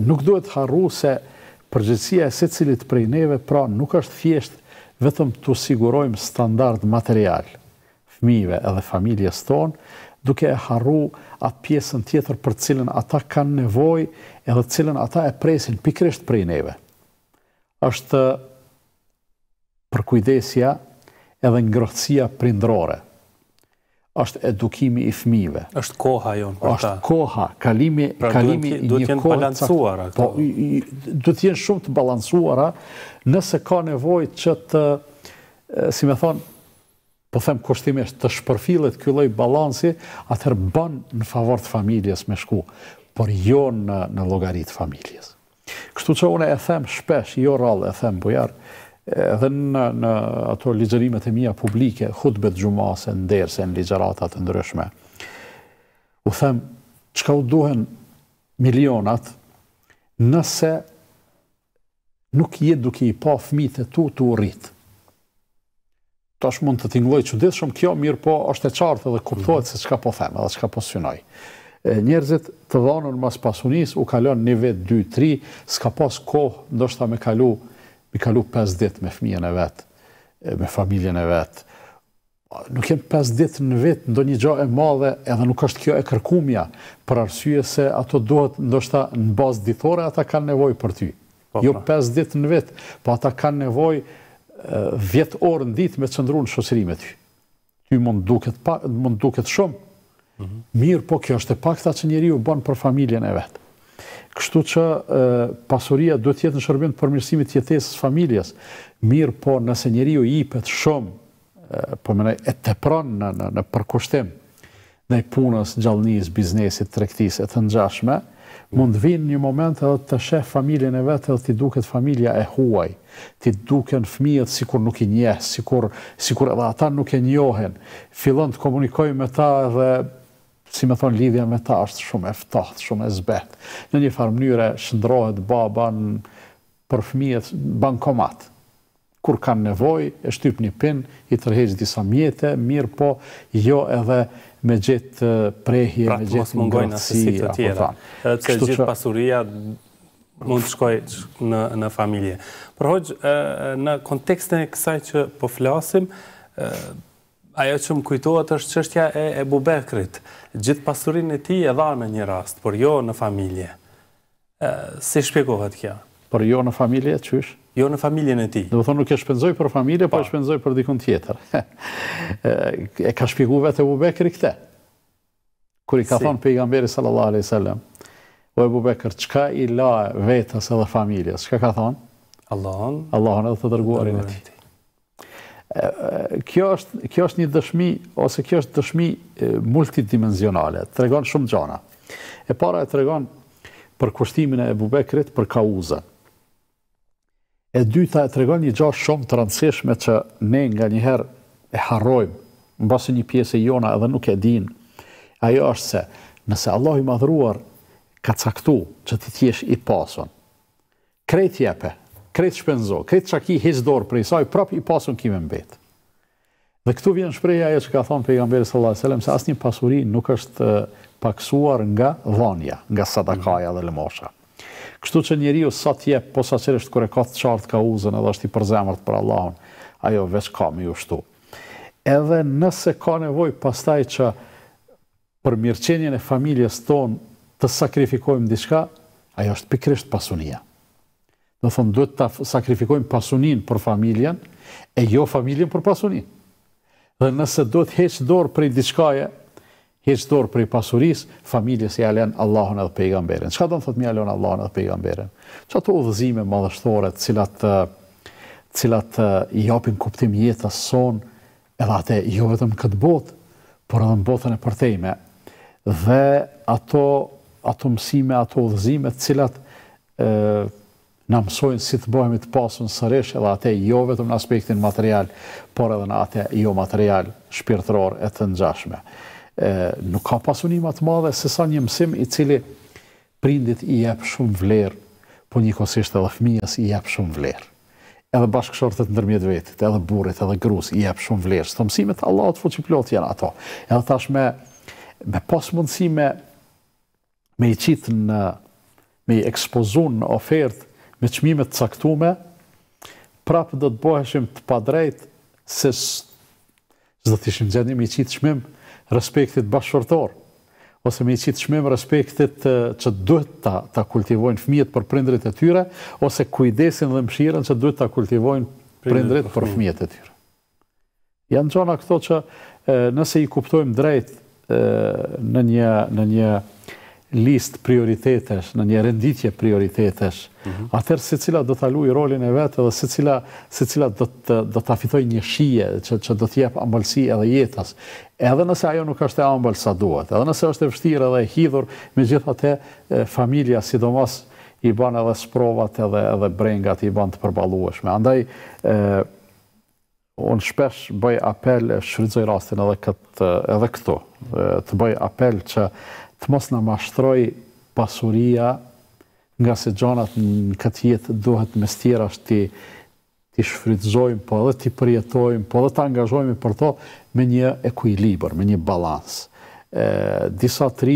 nuk duhet haru se përgjithsia e se cilit prej neve, pra nuk është thjesht vetëm të sigurojmë standard material fmive edhe familjes tonë, duke e harru atë pjesën tjetër për cilën ata kanë nevoj edhe cilën ata e presin pikrisht për i neve. Êshtë përkujdesja edhe ngrohtësia prindrore. Êshtë edukimi i fmive. Êshtë koha jonë për ta. Êshtë koha, kalimi i një kohë. Pra duhet jenë balansuara. Po, duhet jenë shumë të balansuara nëse ka nevoj që të, si me thonë, po them kushtimisht, të shpërfillet kjo loj balansi, atër bën në favor të familjes me shku, por jo në logarit familjes. Kështu që une e them shpesh, jo rral e them bujar, edhe në ato ligjerimet e mija publike, hudbet gjumase, nderse, në ligjeratat e ndryshme, u them, që ka u duhen milionat, nëse nuk jetë duke i pa fmitë tu të u rritë tash mund të tingëloj çuditshëm kjo, mirë po, është e qartë edhe kuptohet se çka po them, edhe çka po synoj. Njerëzit të vdon në mas pasunis u kalon një vet 2, 3, s'ka pas kohë, ndoshta me kalu, me kalu 5 ditë me fëmijën e vet, me familjen e vet. Nuk jenë 5 ditë në ndo ndonjë gjë e madhe, edhe nuk është kjo e kërkumja për arsye se ato duhet ndoshta në bazë ditore ata kanë nevojë për ty. Po, jo 5 pra. ditë në vetë po ata kanë nevojë vjetë orë në ditë me të cëndru në shosërimet ju. Ty mund duket shumë, mhm. mirë po kjo është e pak ta që njeri ju banë për familjen e vetë. Kështu që pasuria duhet jetë në shërbim të përmirësimit jetesës familjes, mirë po nëse njeri ju ipet shumë, po mene e të pranë në përkushtim, në i punës, gjallënis, biznesit, trektis, e të nxashme, mund vinë një moment edhe të shef familjen e vetë edhe t'i duket familja e huaj, t'i duke në fmijet si kur nuk i nje, si kur edhe ata nuk e njohen, fillon të komunikoj me ta edhe, si me thonë, lidhja me ta është shumë eftat, shumë e zbet. Në një farë mnyre, shëndrohet baban për fëmijët bankomat, kur kanë nevoj, e shtyp një pin, i tërhejsh disa mjete, mirë po, jo edhe me gjithë prehje, pra, me gjithë mëngërësi, apo të tjera. Që gjithë pasuria mund të shkoj në familje. Por hoqë, në kontekstin e kësaj që po flasim, ajo që më kujtojët është qështja e bubekrit. Gjithë pasurin e ti e dharë me një rast, por jo në familje. Si shpikohet kja? Por jo në familje, që jo në familjen e ti. Dhe më thonë nuk e shpenzoj për familje, po e shpenzoj për dikun tjetër. E ka shpigu vetë e bubekri këte, kër i ka thonë pejgamberi sallallahu aleyhi sallam, o e bubekri, qka i la vetës edhe familjes? qka ka thonë? Allahon. Allahon edhe të dërguarin e ti. Kjo është një dëshmi, ose kjo është dëshmi multidimensionale, të regonë shumë gjana. E para e të regonë për kushtimin e bubekrit për kauzën. E dyta, e tregon një gjo shumë të rëndësishme që ne nga njëherë e harrojmë, në basë një piesë e jona edhe nuk e din. Ajo është se, nëse Allah i madhruar ka caktu që ti tjesh i pason, krejt jepe, krejt shpenzo, kret që ki hisdor për i saj, prap i pason kime mbetë. Dhe këtu vjen shpreja e që ka thonë pejgamberi sallallahu alejhi dhe sellem se asnjë pasuri nuk është paksuar nga dhënia, nga sadakaja dhe lëmosha. Mm. Kështu që njeri ju sa tje, po sa qërështë kër e ka të qartë ka uzën edhe është i përzemërt për Allahun, ajo veç ka më u shtu. Edhe nëse ka nevoj pastaj që për mirëqenjën e familjes ton të sakrifikojmë diçka, ajo është pikrisht pasunia. Do thëmë, duhet të sakrifikojmë pasunin për familjen, e jo familjen për pasunin. Dhe nëse duhet heqë dorë për i hiçdor për pasurisë, familjes e lën Allahun edhe pejgamberin. Çka do të thotë më lën Allahun edhe pejgamberin? Çfarë udhëzime madhështore të cilat të cilat i japin kuptim jetës son edhe atë jo vetëm këtë botë, por edhe në botën e përtejme. Dhe ato ato mësime, ato udhëzime të cilat ë na mësojnë si të bëhemi të pasur sërish edhe atë jo vetëm në aspektin material, por edhe në atë jo material shpirtëror e të ngjashme nuk ka pasunim atë madhe se sa një mësim i cili prindit i jep shumë vlerë, po një kosisht edhe fëmijës i jep shumë vlerë. Edhe bashkëshortet ndërmjet vetit, edhe burit, edhe grus i jep shumë vlerë. Së të mësimit, Allah të plotë jenë ato. Edhe tash me, me pas mundësi me, me i qitë në, me i ekspozun në ofert me qmimet caktume, prapë do të boheshim të padrejt se së dhe të ishim gjenim i qitë qmimë respektit bashkëshortor ose me i qitë shmim respektit që duhet ta, ta kultivojnë fmijet për prindrit e tyre, ose kujdesin dhe mshiren që duhet ta kultivojnë prindrit për fmijet e tyre. Janë gjona këto që nëse i kuptojmë drejt në një, në një list prioritetesh, në një renditje prioritetesh, mm atër se cila do të alu i rolin e vetë dhe se cila, cila do, të, do të afitoj një shije që, që do t'jep ambëlsi edhe jetës, edhe nëse ajo nuk është e ambëlë sa duhet, edhe nëse është e vështirë edhe e hidhur, me gjithë te familja sidomos i ban edhe sprovat edhe, edhe brengat i ban të përbalueshme. Andaj, unë shpesh bëj apel, shfridzoj rastin edhe, këtë, edhe këtu, të bëj apel që të mos në mashtroj pasuria nga se gjonat në këtë jetë duhet me tjera është ti, ti shfrytëzojmë, po edhe ti përjetojmë, po edhe të angazhojmë për to me një ekuilibër, me një balans. disa tri,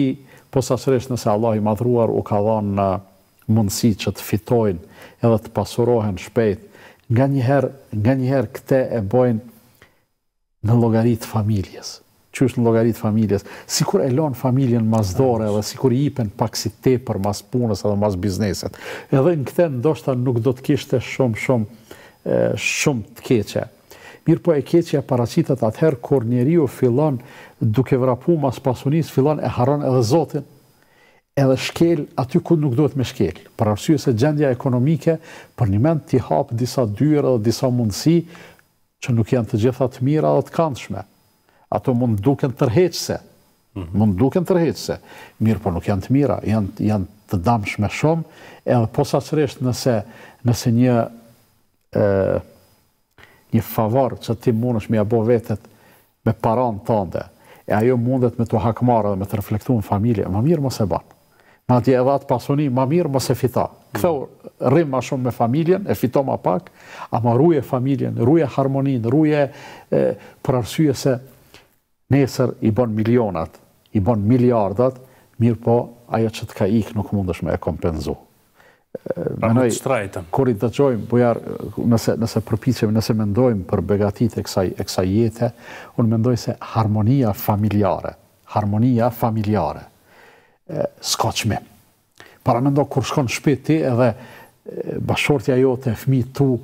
po sasërështë nëse Allah i madhruar u ka dhonë në mundësi që të fitojnë edhe të pasurohen shpejt, nga njëherë këte e bojnë në logaritë familjesë qysh logaritë familjes, sikur e lon familjen mas dorë edhe sikur i jepen pak si për mas punës edhe mas bizneset. Edhe në këtë ndoshta nuk do të kishte shumë shumë shumë të keqe. Mirë po e keqja paracitet atëherë kur njeriu fillon duke vrapu mas pasunis, fillon e haron edhe Zotin, edhe shkel aty ku nuk duhet me shkel, për arsye se gjendja ekonomike për një mend t'i hapë disa dyre dhe disa mundësi që nuk janë të gjitha të mira dhe të kantshme ato mund duken tërheqse. Mhm. Mund duken tërheqse. Mirë, po nuk janë të mira, janë, janë të me shumë, edhe posaqërisht nëse, nëse një, e, një favor që ti mund është mi abo vetet me paran të tënde, e ajo mundet me të hakmarë dhe me të reflektu në familje, më mirë mëse banë. Ma tje edhe atë pasoni, ma mirë mëse fita. Këtho, mhm. rrim ma shumë me familjen, e fito ma pak, ama ruje familjen, ruje harmonin, ruje për arsye se nesër i bon milionat, i bon miliardat, mirë po ajo që ka ikë nuk mundesh me e kompenzu. Pra, Mënoj, kur i të gjojmë, bujar, po nëse, nëse përpicim, nëse mendojmë për begatit e kësaj, e kësaj jete, unë mendoj se harmonia familjare, harmonia familjare, s'ka qme. Para mendoj, kur shkon shpiti edhe bashortja jote, fmi tu,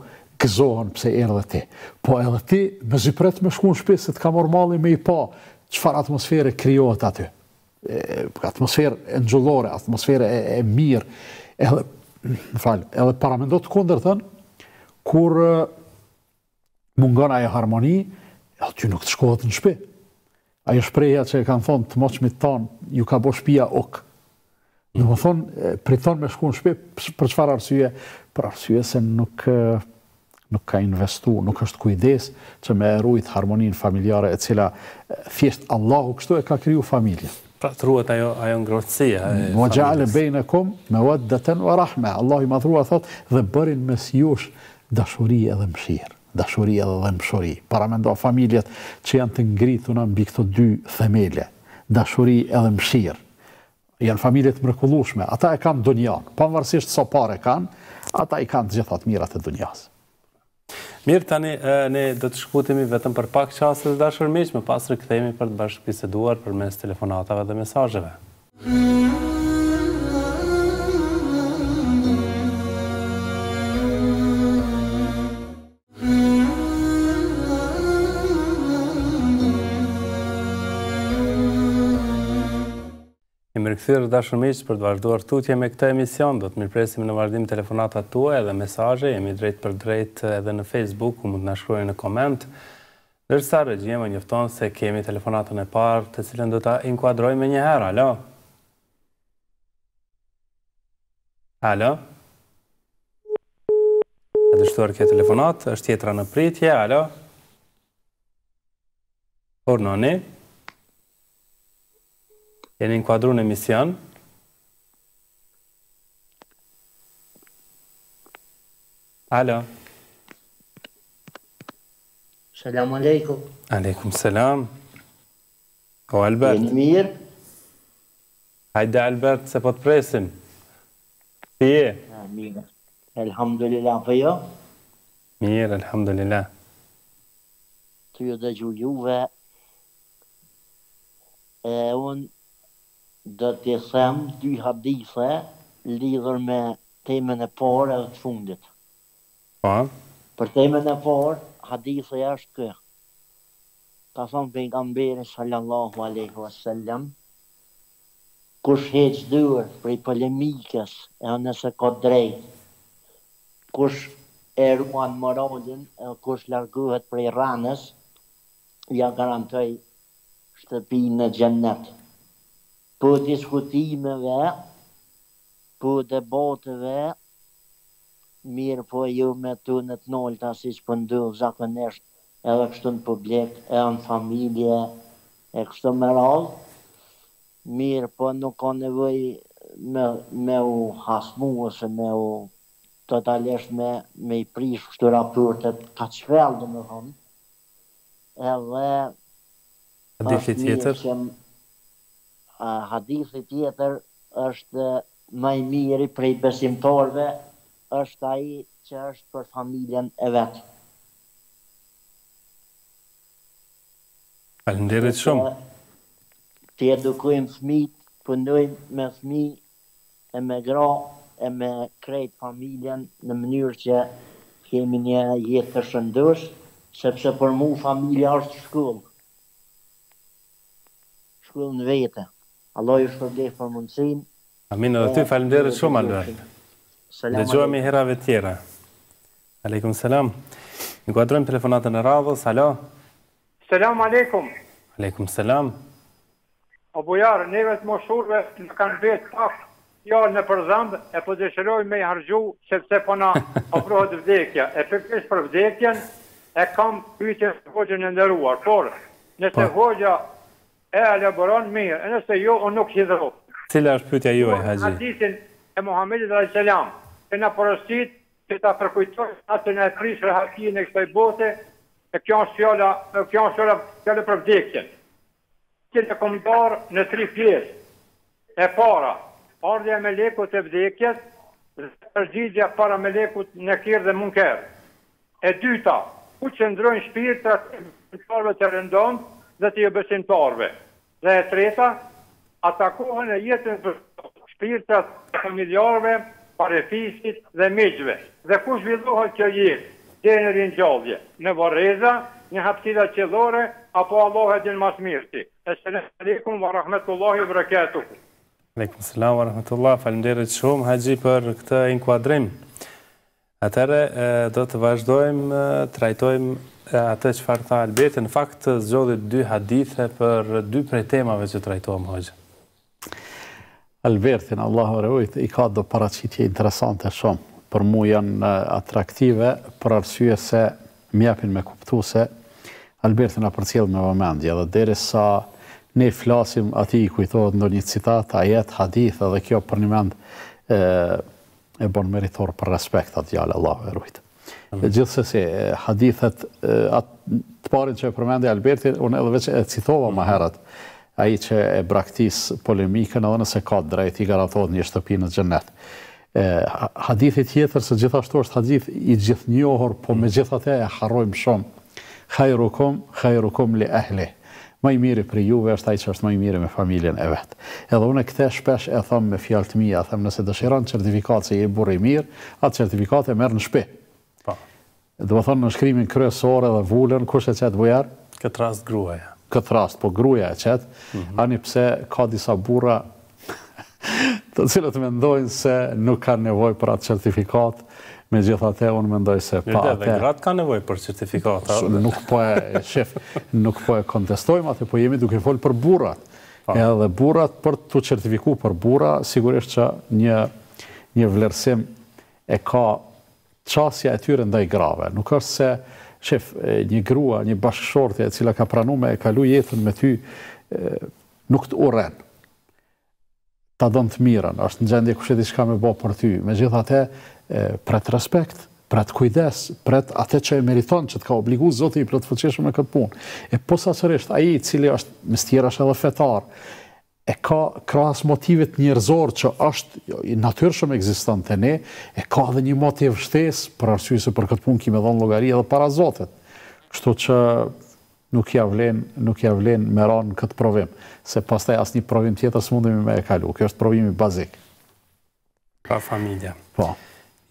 gëzohen pse erdhe ti. Po edhe ti me zypret me në shpesë se të ka morë me i pa, qëfar atmosfere kriohet aty. Atmosfere e nxullore, atmosfere e, e mirë. e dhe falë, paramendo të kondër tënë, kur mungon ajo harmoni, edhe ty nuk të shkohet në shpe. Ajo shpreja që e kanë thonë të moqmi të tonë, ju ka bo shpia okë. Në më thonë, pritonë me shku në shpe, për qëfar arsye? Për arsye se nuk nuk ka investu, nuk është kujdes që me erujt harmonin familjare e cila fjesht Allahu kështu e ka kriju familje. Pra të ruat ajo, ajo ngrotësia. Më gjallë bejnë e kom, me vatë dëten e rahme. Allahu i madhrua thotë dhe bërin mes jush dashuri edhe mshirë. Dashuri edhe dhe mshuri. Para me ndoa familjet që janë të ngritë unë mbi këto dy themele. Dashuri edhe mëshirë, Janë familjet mrekullushme. Ata e kanë dunjanë. Panëvërsisht sa so pare kanë, ata i kanë gjithat mirat e dunjasë. Mirë tani, ne do të shkutemi vetëm për pak qasë dhe dashërmiq, me pasrë këthejmi për të bashkë biseduar për mes telefonatave dhe mesajëve. Mm -hmm. mirëkthyer dashur miq për të vazhduar tutje me këtë emision. Do të mirpresim në vazhdim telefonatat tuaja dhe mesazhe. Jemi drejt për drejt edhe në Facebook, ku mund të na shkruani në koment. Ndërsa regjia më njofton se kemi telefonatën e parë, të cilën do ta inkuadrojmë një herë. Alo. Alo. A dështuar shtuar kjo telefonat? Është tjetra në pritje. Alo. Por në jeni inkuadru në mision. Alo. Selam aleikum. Aleikum selam. O Albert. Jeni mirë? Hajde Albert, se po të presim. Si je? Mirë. Elhamdulillah, për jo? Mirë, elhamdulillah. Ty dhe gjujuve, e unë do të them dy hadithe lidhur me temën e parë edhe të fundit. Po. Për temën e parë, hadithi është ky. Ka thënë pejgamberi sallallahu alaihi wasallam kush heq dyer për i polemikës, e nëse ka drejt. Kush e ruan moralin, e kush larguhet prej ranës, ja garantoj shtëpi në xhennet po diskutimeve, po debateve, mirë po ju me të në të nolëta, si që pëndullë po zakonisht, edhe kështu në publik, edhe në familje, e kështu më rallë, mirë po nuk ka nevoj me, me u hasmu ose me u totalisht me, me i prish kështu raportet ka qëfell dhe me thonë edhe dhe fi hadithi tjetër është më i miri prej besimtarëve është ai që është për familjen e vet. Falënderit shumë. Ti edukojmë fëmijë, punojmë me fëmijë e me gra e me krejt familjen në mënyrë që kemi një jetë të shëndosh, sepse për mu familja është shkullë. Shkullë në vetë. Allah ju shpërblej për mundësin. Amin edhe ty falemderit shumë Alda. Dhe gjojme i herave tjera. Aleikum selam. Në kuadrojmë telefonatën e radhë, salam. Selam aleikum. Aleikum selam. O bujarë, neve të moshurve në kanë betë pak fjallë jo në përzandë e po dëshëroj me i hargju që të sepona po ofrohet vdekja. E përpesh për vdekjen e kam pyqe së hoqën e ndëruar. Por, nëse po. hoqëja e elaboron mirë, e nëse jo, unë nuk hidro. Cila është pytja ju e, Haji? Në hadithin e Muhammedit dhe Selam, e në porosit që ta përkujtoj atë në e krishë rëhatijin e kësaj bote, e kjo është fjolla, e kjo është fjolla, fjolla për vdekjen. Që në kom në tri pjesë, e para, ardhe e me lekut e vdekjes, dhe përgjidja para me lekut në kirë dhe munkerë. E dyta, ku qëndrojnë shpirtrat e mështarve të rëndonë dhe të jë jo besimtarve dhe e treta, atakohen e jetën për shpirtat e familjarve, parefisit dhe miqve. Dhe ku shvillohet kjo jetë, dhe në rinjallje, në vareza, një hapsida qëllore, apo Allah e din mas mirëti. E sëne së likum, wa rahmetullahi wa rëketu. Lekum salam wa rahmetullahi, falimderit shumë, haqji për këtë inkuadrim. Atëre, do të vazhdojmë, trajtojmë atë që farë tha Alberti, në fakt zgjodhi dy hadithe për dy prej temave që trajtojmë hoqë. Albertin, Allahu Reujt, i ka do paracitje interesante shumë, për mu janë atraktive, për arsye se mjepin me kuptu se Albertin a cilë me vëmendje, dhe deri sa ne flasim ati i kujtojt në një citat, ajet, hadith, dhe kjo për një mendë, e bon meritor për respekt atë gjallë Allah e rujtë. Dhe gjithëse si, hadithet, atë të parin që e përmendi Alberti, unë edhe veç e citova më herët, aji që e braktis polemikën edhe nëse ka drejt i garantohet një shtëpi në gjennet. Hadithet jetër se gjithashtu është hadith i gjithë njohër, po me gjithë e harrojmë shumë. Khajrukum, khajrukum li ahli i mirë për juve, është ai që është më mirë me familjen e vet. Edhe unë këte shpesh e them me fjalë të mia, them nëse dëshiron certifikatë e burë i mirë, atë certifikatë e merr në shtëpi. Po. Do të thonë në shkrimin kryesor edhe vulën kush e çet bujar? Këtë rast gruaja. Këtë rast po gruaja e çet. Mhm. Ani pse ka disa burra të cilët mendojnë se nuk kanë nevojë për atë certifikatë. Me gjitha te, unë mendoj se pa atë... Dhe gratë ka nevoj për certifikata. Nuk po e, shef, nuk po e kontestojmë atë, po jemi duke folë për burat. Edhe burat për të certifiku për bura, sigurisht që një, një vlerësim e ka qasja e tyre ndaj grave. Nuk është se, shef, një grua, një e cila ka pranume e kalu jetën me ty, nuk të urenë të dhënë të mirën, është në gjendje e di shka me bo për ty, me gjithë atë e të respekt, për të kujdes, për të atë që e meriton që të ka obligu zotë i për të fëqeshëm këtë punë. E posa ai aji cili është mës edhe fetar, e ka kras motivit njërzor që është jo, natyrshëm eksistën të ne, e ka dhe një motiv shtes për arsysë për këtë punë kime dhonë logari edhe para zotët. Kështu që nuk ja vlen, nuk ja vlen me ran kët provim, se pastaj një provim tjetër s'mundemi me e kalu. Kjo është provimi bazik. Pa familja. Po.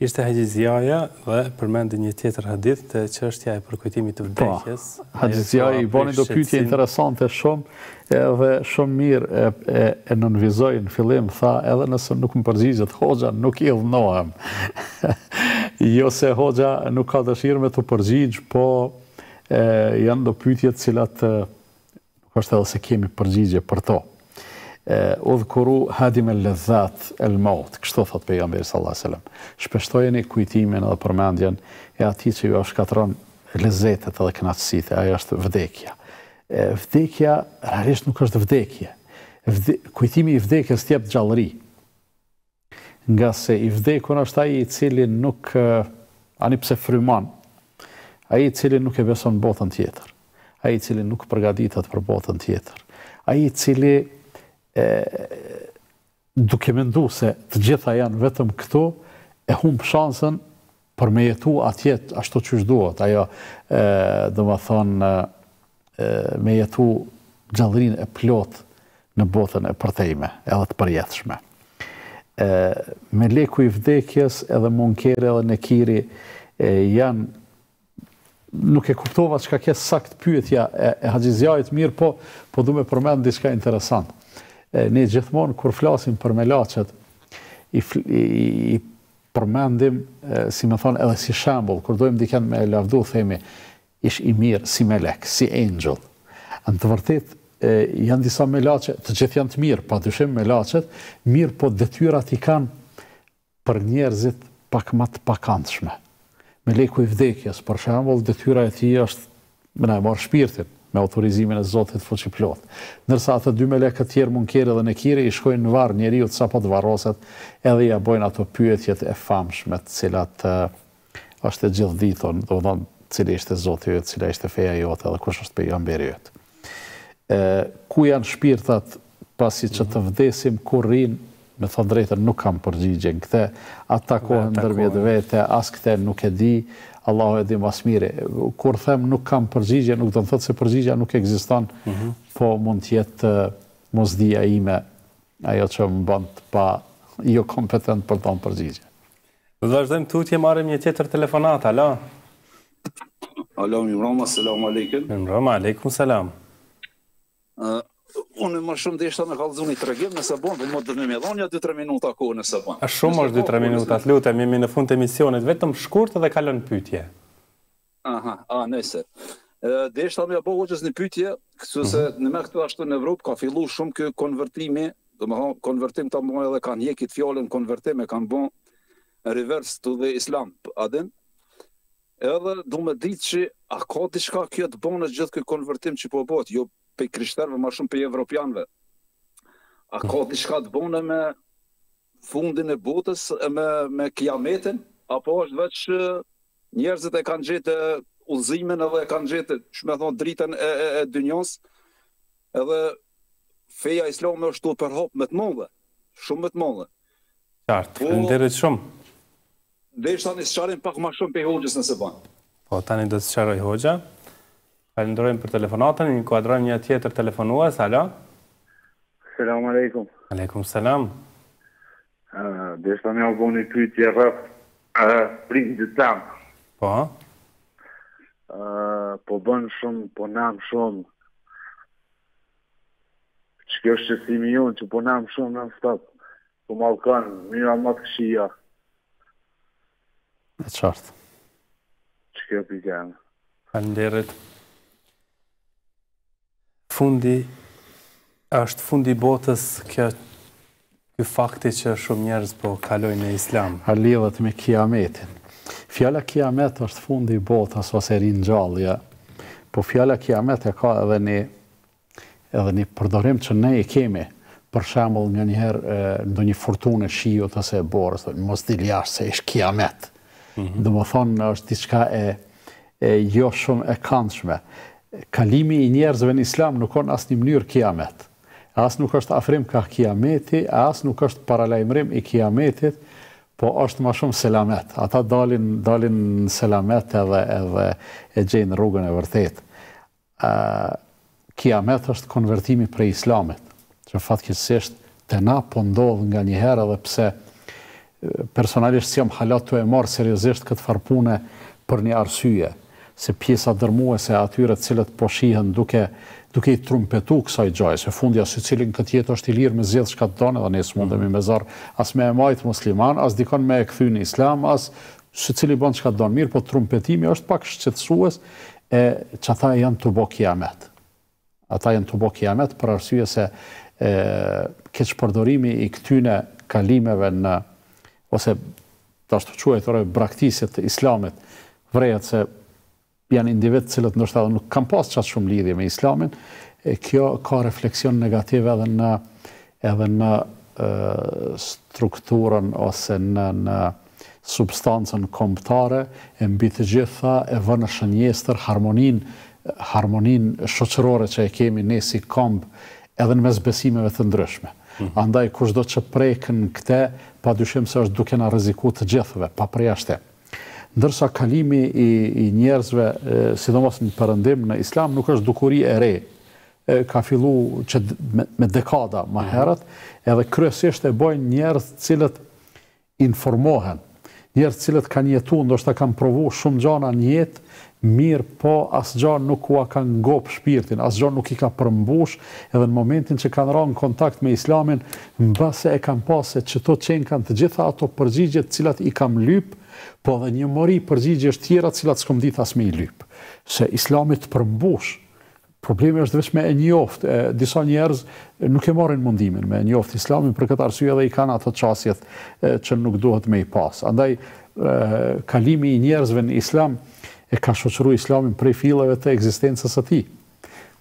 Ishte Hadizjaja dhe përmendë një tjetër hadith të çështja e përkujtimit të po. vdekjes. Po. Hadizjaja i boni do pyetje interesante shumë edhe shumë mirë e, e, e nënvizoi në fillim tha edhe nëse nuk më përgjigjet hoxha nuk i dhnohem. jo se hoxha nuk ka dëshirë me të përgjigj, po janë do pytjet cilat nuk është edhe se kemi përgjigje për to. Odhë kuru hadim e ledhat e lmaut, kështo thot pe jambe sallat sallam. Shpeshtojeni kujtimin edhe përmendjen e ati që ju është katron lezetet edhe kënatsit e aja është vdekja. Vdekja, rarisht nuk është vdekje. Kujtimi i vdekjes tjep gjallëri. Nga se i vdekun është aji i cili nuk, ani pse frymanë, ai i cili nuk e beson botën tjetër, ai i cili nuk përgatitet për botën tjetër, ai i cili e duke mendu se të gjitha janë vetëm këtu, e për shansën për me jetu atjet ashtu që shduhet, ajo e, dhe më thonë e, me jetu gjallërin e plot në botën e përtejme edhe të përjetëshme. me leku i vdekjes edhe kere edhe nekiri kiri janë nuk e kuptova çka ke sakt pyetja e, e mirë, po po do më përmend diçka interesant. ne gjithmonë kur flasim për melaçet i, i, përmendim si më thon edhe si shembull, kur dojmë diken me lavdu themi ish i mirë si melek, si angel. Në të vërtit, janë disa melache, të gjithë janë të mirë, pa dyshim melachet, mirë po detyrat i kanë për njerëzit pak matë pakantëshme me leku i vdekjes, për shambull, dëthyra e ti është me na e marë shpirtin, me autorizimin e Zotit Fuqiplot. Nërsa atë dy me lekët tjerë mund kjerë dhe në kjerë, i shkojnë në varë njeri u të sapo të varoset, edhe i a bojnë ato pyetjet e famshme, cilat është e gjithë diton, do dhe në cilë ishte Zotit, cilë ishte feja jote, edhe kush është pejgamberi jote. Uh, ku janë shpirtat pasi që të vdesim, kur rinë me thonë drejtër, nuk kam përgjigje në këthe, atë takohë në dërmjet vete, asë këthe nuk e di, Allahu e di masë mire. Kur them nuk kam përgjigje, nuk dënë thëtë se përgjigja nuk eksistan, mhm. po mund tjetë eh, mosdia ime, ajo që më bandë pa jo kompetent për tonë përgjigje. Dhe dërëzëm, tu t'je marim një tjetër telefonat, ala? Ala, mi mrama, selam aleikum. Mi mrama, aleikum, selam. Eh, unë më shumë dhe me kalëzun një të regim në Sabon, dhe më dhe me një 2-3 minuta ku në Sabon. A shumë është 2-3 minuta, të lutë, mimi në fund të emisionit, vetëm shkurtë dhe kalën pytje. Aha, a, nëse. Dhe ishta me apo uqës në pytje, kësu se mhm. në me këtu ashtu në Evropë, ka fillu shumë kë konvertimi, dhe më thonë, konvertim të mojë dhe kanë jekit fjallën, konvertim e kanë bon reverse të dhe islam, adin, edhe du me ditë që, A ka diçka kjo të bonës gjithë këj konvertim që po bëhet, Jo, pe krishterëve më shumë pe evropianëve. A ka mhm. diçka të bënë me fundin e botës me me kiametin apo është vetë njerëzit e kanë gjetë udhëzimin edhe e kanë gjetë, si më thon dritën e e, e Edhe feja islame është të për hop më të mëdha, shumë më të mëdha. Qartë, po, ndërrit shumë. Dhe tani qarim pak më shumë pe hoxhës nëse bën. Po tani do të s'çaroj hoxha. Falenderojmë për telefonatën, një kuadrojmë një tjetër telefonua, sala. Selam aleikum. Aleikum, selam. Uh, dhe shëta një avon i ty tjë rëf, prindë të tamë. Po? po bënë shumë, po namë shumë. Që kjo është që si që po namë shumë, në më stëtë. Po më mira më një amat këshia. E qartë. Që kjo pikë janë. Falenderit. Falenderit fundi është fundi botës kjo fakti që shumë njerëz po kalojnë në islam. A lidhet me kiametin? Fjala kiamet është fundi i botës ose ringjallja. Po fjala kiamet e ka edhe një edhe një përdorim që ne e kemi. Për shembull, një herë një fortunë shiu ose e borës, mos ti jashtë se është kiamet. Mm -hmm. thonë është diçka e e jo shumë e këndshme kalimi i njerëzve në islam nuk on asë një mënyrë kiamet. Asë nuk është afrim ka kiameti, asë nuk është paralajmërim i kiametit, po është ma shumë selamet. Ata dalin në selamet edhe edhe e gjejn rrugën e ë Kiamet është konvertimi për islamet, që fatë të na po ndodh nga një herë edhe pse personalisht si jam halat të e marë seriosisht këtë farpune për një arsyje se pjesa dërmuese atyre të cilët po shihen duke duke i trumpetu kësaj gjoje, se fundja së cilin këtë jetë është i lirë me zjedhë shka të donë, dhe ne së mundemi mhm. me zarë, as me e majtë musliman, as dikon me e këthy në islam, as së cili bëndë shka të donë mirë, po trumpetimi është pak shqetsues e që ata janë të bo kiamet. Ata janë të bo kiamet për arsye se e, keqë përdorimi i këtyne kalimeve në, ose të ashtu të rojë braktisit islamit, vrejet se janë individ cilët nështë edhe nuk kam pas qatë shumë lidhje me islamin, e kjo ka refleksion negativ edhe në edhe në strukturën ose në në substancën komptare, e mbi të gjitha e vënë në shënjestër harmonin harmonin shoqërore që e kemi ne si komp edhe në mes besimeve të ndryshme. Mhm. Andaj, kushtë do të që prejkën këte, pa dyshim se është duke na rrezikuar të gjithve, pa preja ndërsa kalimi i njerëzve, sidomos në përëndim në islam, nuk është dukuri e re. Ka fillu që me dekada ma mhm. herët, edhe kryesisht e bojnë njerëz cilët informohen, njerëz cilët kanë jetu, ndoshta kanë provu shumë gjana njetë, mirë po asë gjanë nuk ua kanë ngopë shpirtin, asë gjanë nuk i ka përmbush, edhe në momentin që kanë në kontakt me islamin, në base e kanë pasë që to qenë kanë të gjitha ato përgjigjet cilat i kam lypë, po dhe një mori përgjigje është tjera cilat s'kom dit as me i lypë se islamit përmbush, problemet është veç me e një disa njerëz nuk e morin mundimin me e një oft islamin, për këtë arsye dhe i kanë ato qasjet që nuk duhet me i pas. Andaj, kalimi i njerëzve në islam e ka shoqëru islamin prej filave të eksistencës ati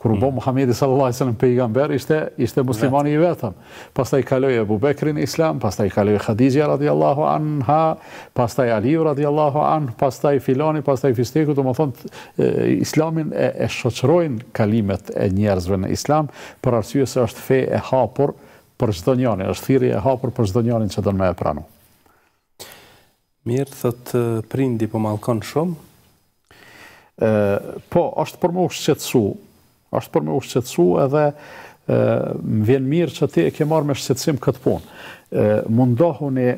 kur bo mm. Muhamedi sallallahu alaihi wasallam pejgamber ishte ishte muslimani i vetëm. Pastaj kaloi Abu Bekrin Islam, pastaj kaloi Hadija radhiyallahu anha, pastaj Ali radhiyallahu an, pastaj filani, pastaj Fisteku, domethënë Islamin e, e shoqërojnë kalimet e njerëzve në Islam për arsye se është fe e hapur për çdo njeri, është thirrje e hapur për çdo njeri që don më e pranu. Mirë, thot prindi po mallkon shumë. ë po, është për më ushtetsu është për me ushqetsu edhe më vjen mirë që ti e ke marrë me shqetsim këtë punë. Mundohuni,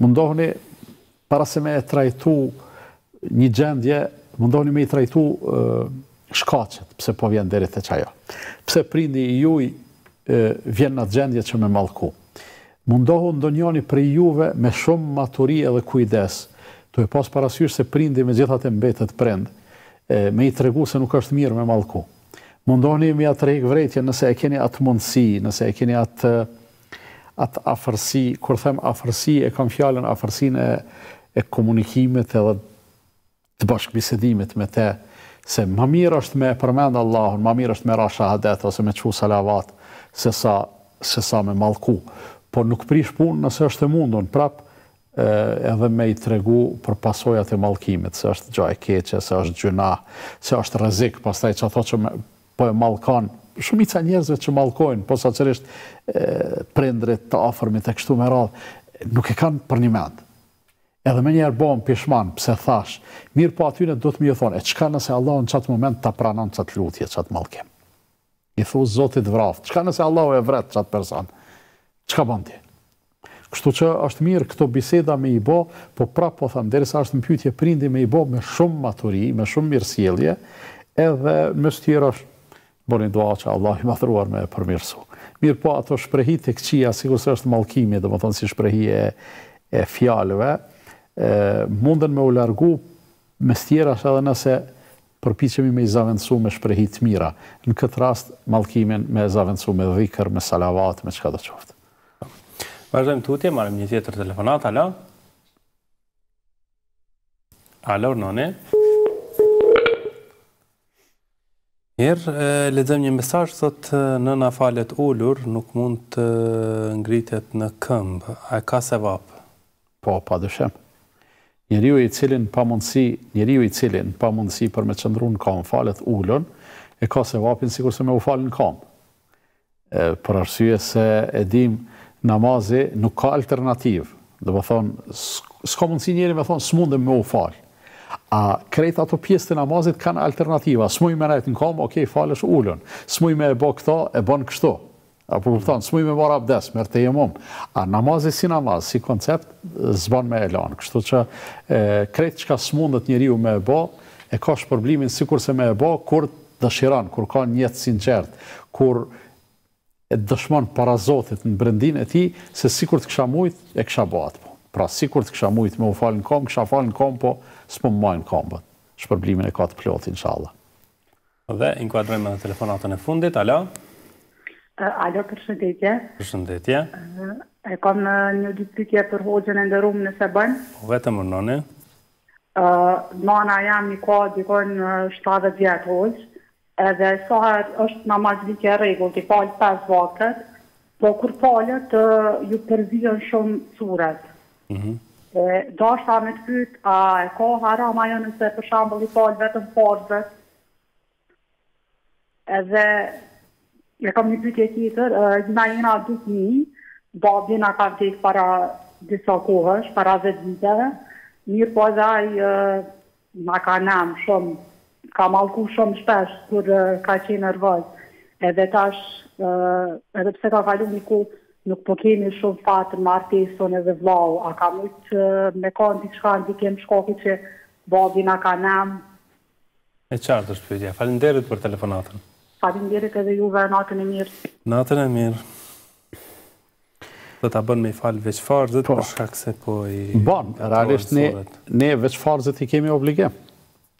mundohuni para se me e trajtu një gjendje, mundohuni me i trajtu shkacet, pëse po vjen dherit e qajo. Pëse prindi i juj vjen në gjendje që me malku. Mundohu ndonjoni për juve me shumë maturie dhe kujdes, të e pas parasysh se prindi me gjithat e mbetet prindë, me i tregu se nuk është mirë me malku. Mundoni me atë rejkë vrejtje nëse e keni atë mundësi, nëse e keni atë, atë afërsi, kur them afërsi, e kam fjallën afërsin e, e komunikimit edhe të bashkëbisedimit me te, se më mirë është me përmendë Allahun, më mirë është me rasha hadet, ose me qu salavat, se sa, me malku. Por nuk prish punë nëse është e mundun, prapë, edhe me i tregu për pasojat e mallkimit, se është gjaj e keqe, se është gjuna, se është rrezik, pastaj çfarë thotë që po e mallkon. Shumica njerëzve që mallkojnë, po qërështë prindrit të afërmit e kështu me radhë, nuk e kanë për një mend. Edhe më njëherë bëm pishman, pse thash, mirë po aty ne do të më thonë, e çka nëse Allah në çatë moment ta pranon çat lutje, çat mallkim. I thu Zotit vraf, çka nëse Allahu e vret çat person? Çka bën Kështu që është mirë këto biseda me i bo, po pra po thamë, derisa është në pytje prindi me i bo me shumë maturi, me shumë mirësielje, edhe mësë tjera është, bërë një doa që Allah i madhruar me e përmirësu. Mirë po ato shprehi të këqia, si kusë është malkimi, dhe më thonë si shprehi e, fjallëve, mundën me u largu mësë tjera është edhe nëse përpichemi me i zavendësu me shprehi të mira. Në këtë rast, malkimin me zavendësu me dhikër, me salavat, me qëka të qoftë. Vazhdojmë të utje, marëm një tjetër telefonat, alo? Alo, nëne? Njerë, ledhëm një mesaj, sot, në në falet ullur, nuk mund të ngritet në këmbë. A e ka se vapë? Po, pa dëshem. Njeri u i cilin pa mundësi, njeri u i cilin pa mundësi për me qëndru në kam falet ullon, e ka se vapin si kurse me u falin kam. Për arsye se edhim, namazi nuk ka alternativë. Dhe më thonë, s'ka mundësi njeri me thonë, s'mundëm me u falë. A krejt ato pjesë të namazit kanë alternativa. i me nëjtë në komë, okej, okay, falësh ullën. i me e bo këto, e bon kështu. A po më thonë, i me marë abdes, mërë të jemum. A namazi si namaz, si koncept, zban me elan. Kështu që e, krejt që ka s'mundët njeri u me e bo, e ka shpërblimin si kur se me e bo, kur dëshiran, kur ka njetë sinqert, kur e dëshmon para Zotit në brendin e ti, se si kur të kësha mujt, e kësha bat, po. Pra, si kur të kësha mujt me u falin kom, kësha falin kom, po, s'pëm majnë kom, po. Shpërblimin e ka të plotin, shalla. Dhe, inkuadrojme dhe telefonatën e fundit, alo? Alo, përshëndetje. Përshëndetje. E kam në një dyptikje për hoxën e ndërum nëse seban. Po, vetëm në nëne. Nona jam një ka, dikon, 70 vjetë hoxë edhe soha është në marë e regullë, të i falë 5 vakët, po kur falët ju përzion shumë surët. Mm -hmm. Do është ta me të pytë, a e ka harama ma jo nëse për shambull i falë vetëm fordëve, edhe e kam një pytje tjetër, në e nga duk një, babi nga kam të ikë para disa kohësh, para dhe viteve, mirë po edhe ajë nga ka nëmë shumë, ka malku shumë shpesh kur uh, ka qenë nervoz. Edhe tash, uh, edhe pse ka kalu një ku, nuk po kemi shumë fatë në martesën edhe vlau, a ka mujtë uh, me kanë t'i shka në t'i kemë shkohi që babi a ka nëmë. E qartë është pëjtja, falin derit për telefonatën. Falin derit edhe juve, natën e mirë. Natën e mirë. Do ta bën me fal veç farzët po, për shkak se po i bën realisht ne ne veç i kemi obligim.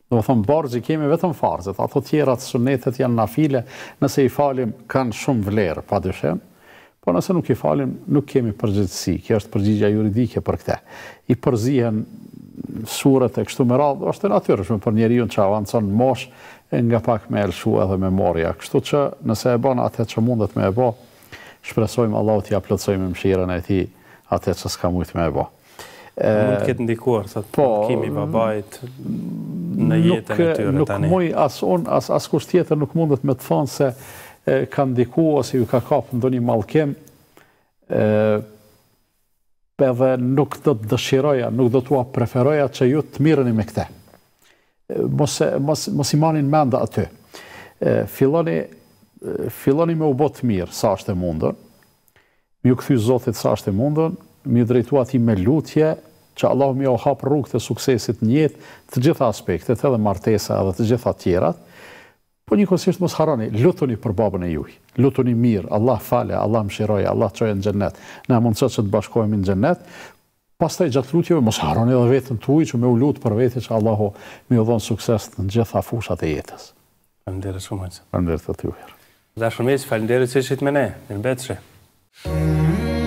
Do më thonë, borgjë kemi vetëm farzët, ato tjerat sunetet janë na file, nëse i falim kanë shumë vlerë, pa dyshem, por nëse nuk i falim, nuk kemi përgjithësi, kjo është përgjigja juridike për këte. I përzihen surët e kështu më radhë, është e natyrëshme për njeri unë që avancon mosh nga pak me elshu edhe me morja. Kështu që nëse e bon atë që mundet me e bo, shpresojmë Allah t'ja plëtsojmë më shiren e ti atë që s'ka mujtë me e bo. Po, në mund të këtë ndikuar, sa të kimi babajt në jetën e tyre tani. Nuk muj asë unë, asë kusht tjetër nuk mundet me të thonë se ka ndikuar, ose ju ka kapë ndo një malkim, edhe nuk do të dëshiroja, nuk do të ua preferoja që ju të mirëni me këte. Mos i manin menda aty. Filoni me u botë mirë, sa është e mundën, mi u këthy zotit sa është e mundën, mi drejtu ati me lutje, që Allahu më hap rrugë të suksesit në jetë, të gjitha aspektet, edhe martesa edhe të gjitha tjerat. Po nikosisht mos harroni, lutuni për babën e juaj. Lutuni mirë, Allah fale, Allah mëshiroj, Allah çojë në xhennet. mundësat që të bashkohemi në xhennet. Pastaj gjatë lutjeve mos harroni edhe veten tuaj që më u lut për veten që Allahu më dhon sukses në gjitha fushat e jetës. Faleminderit shumë. Faleminderit atyre. Dashur mes, faleminderit që jeni me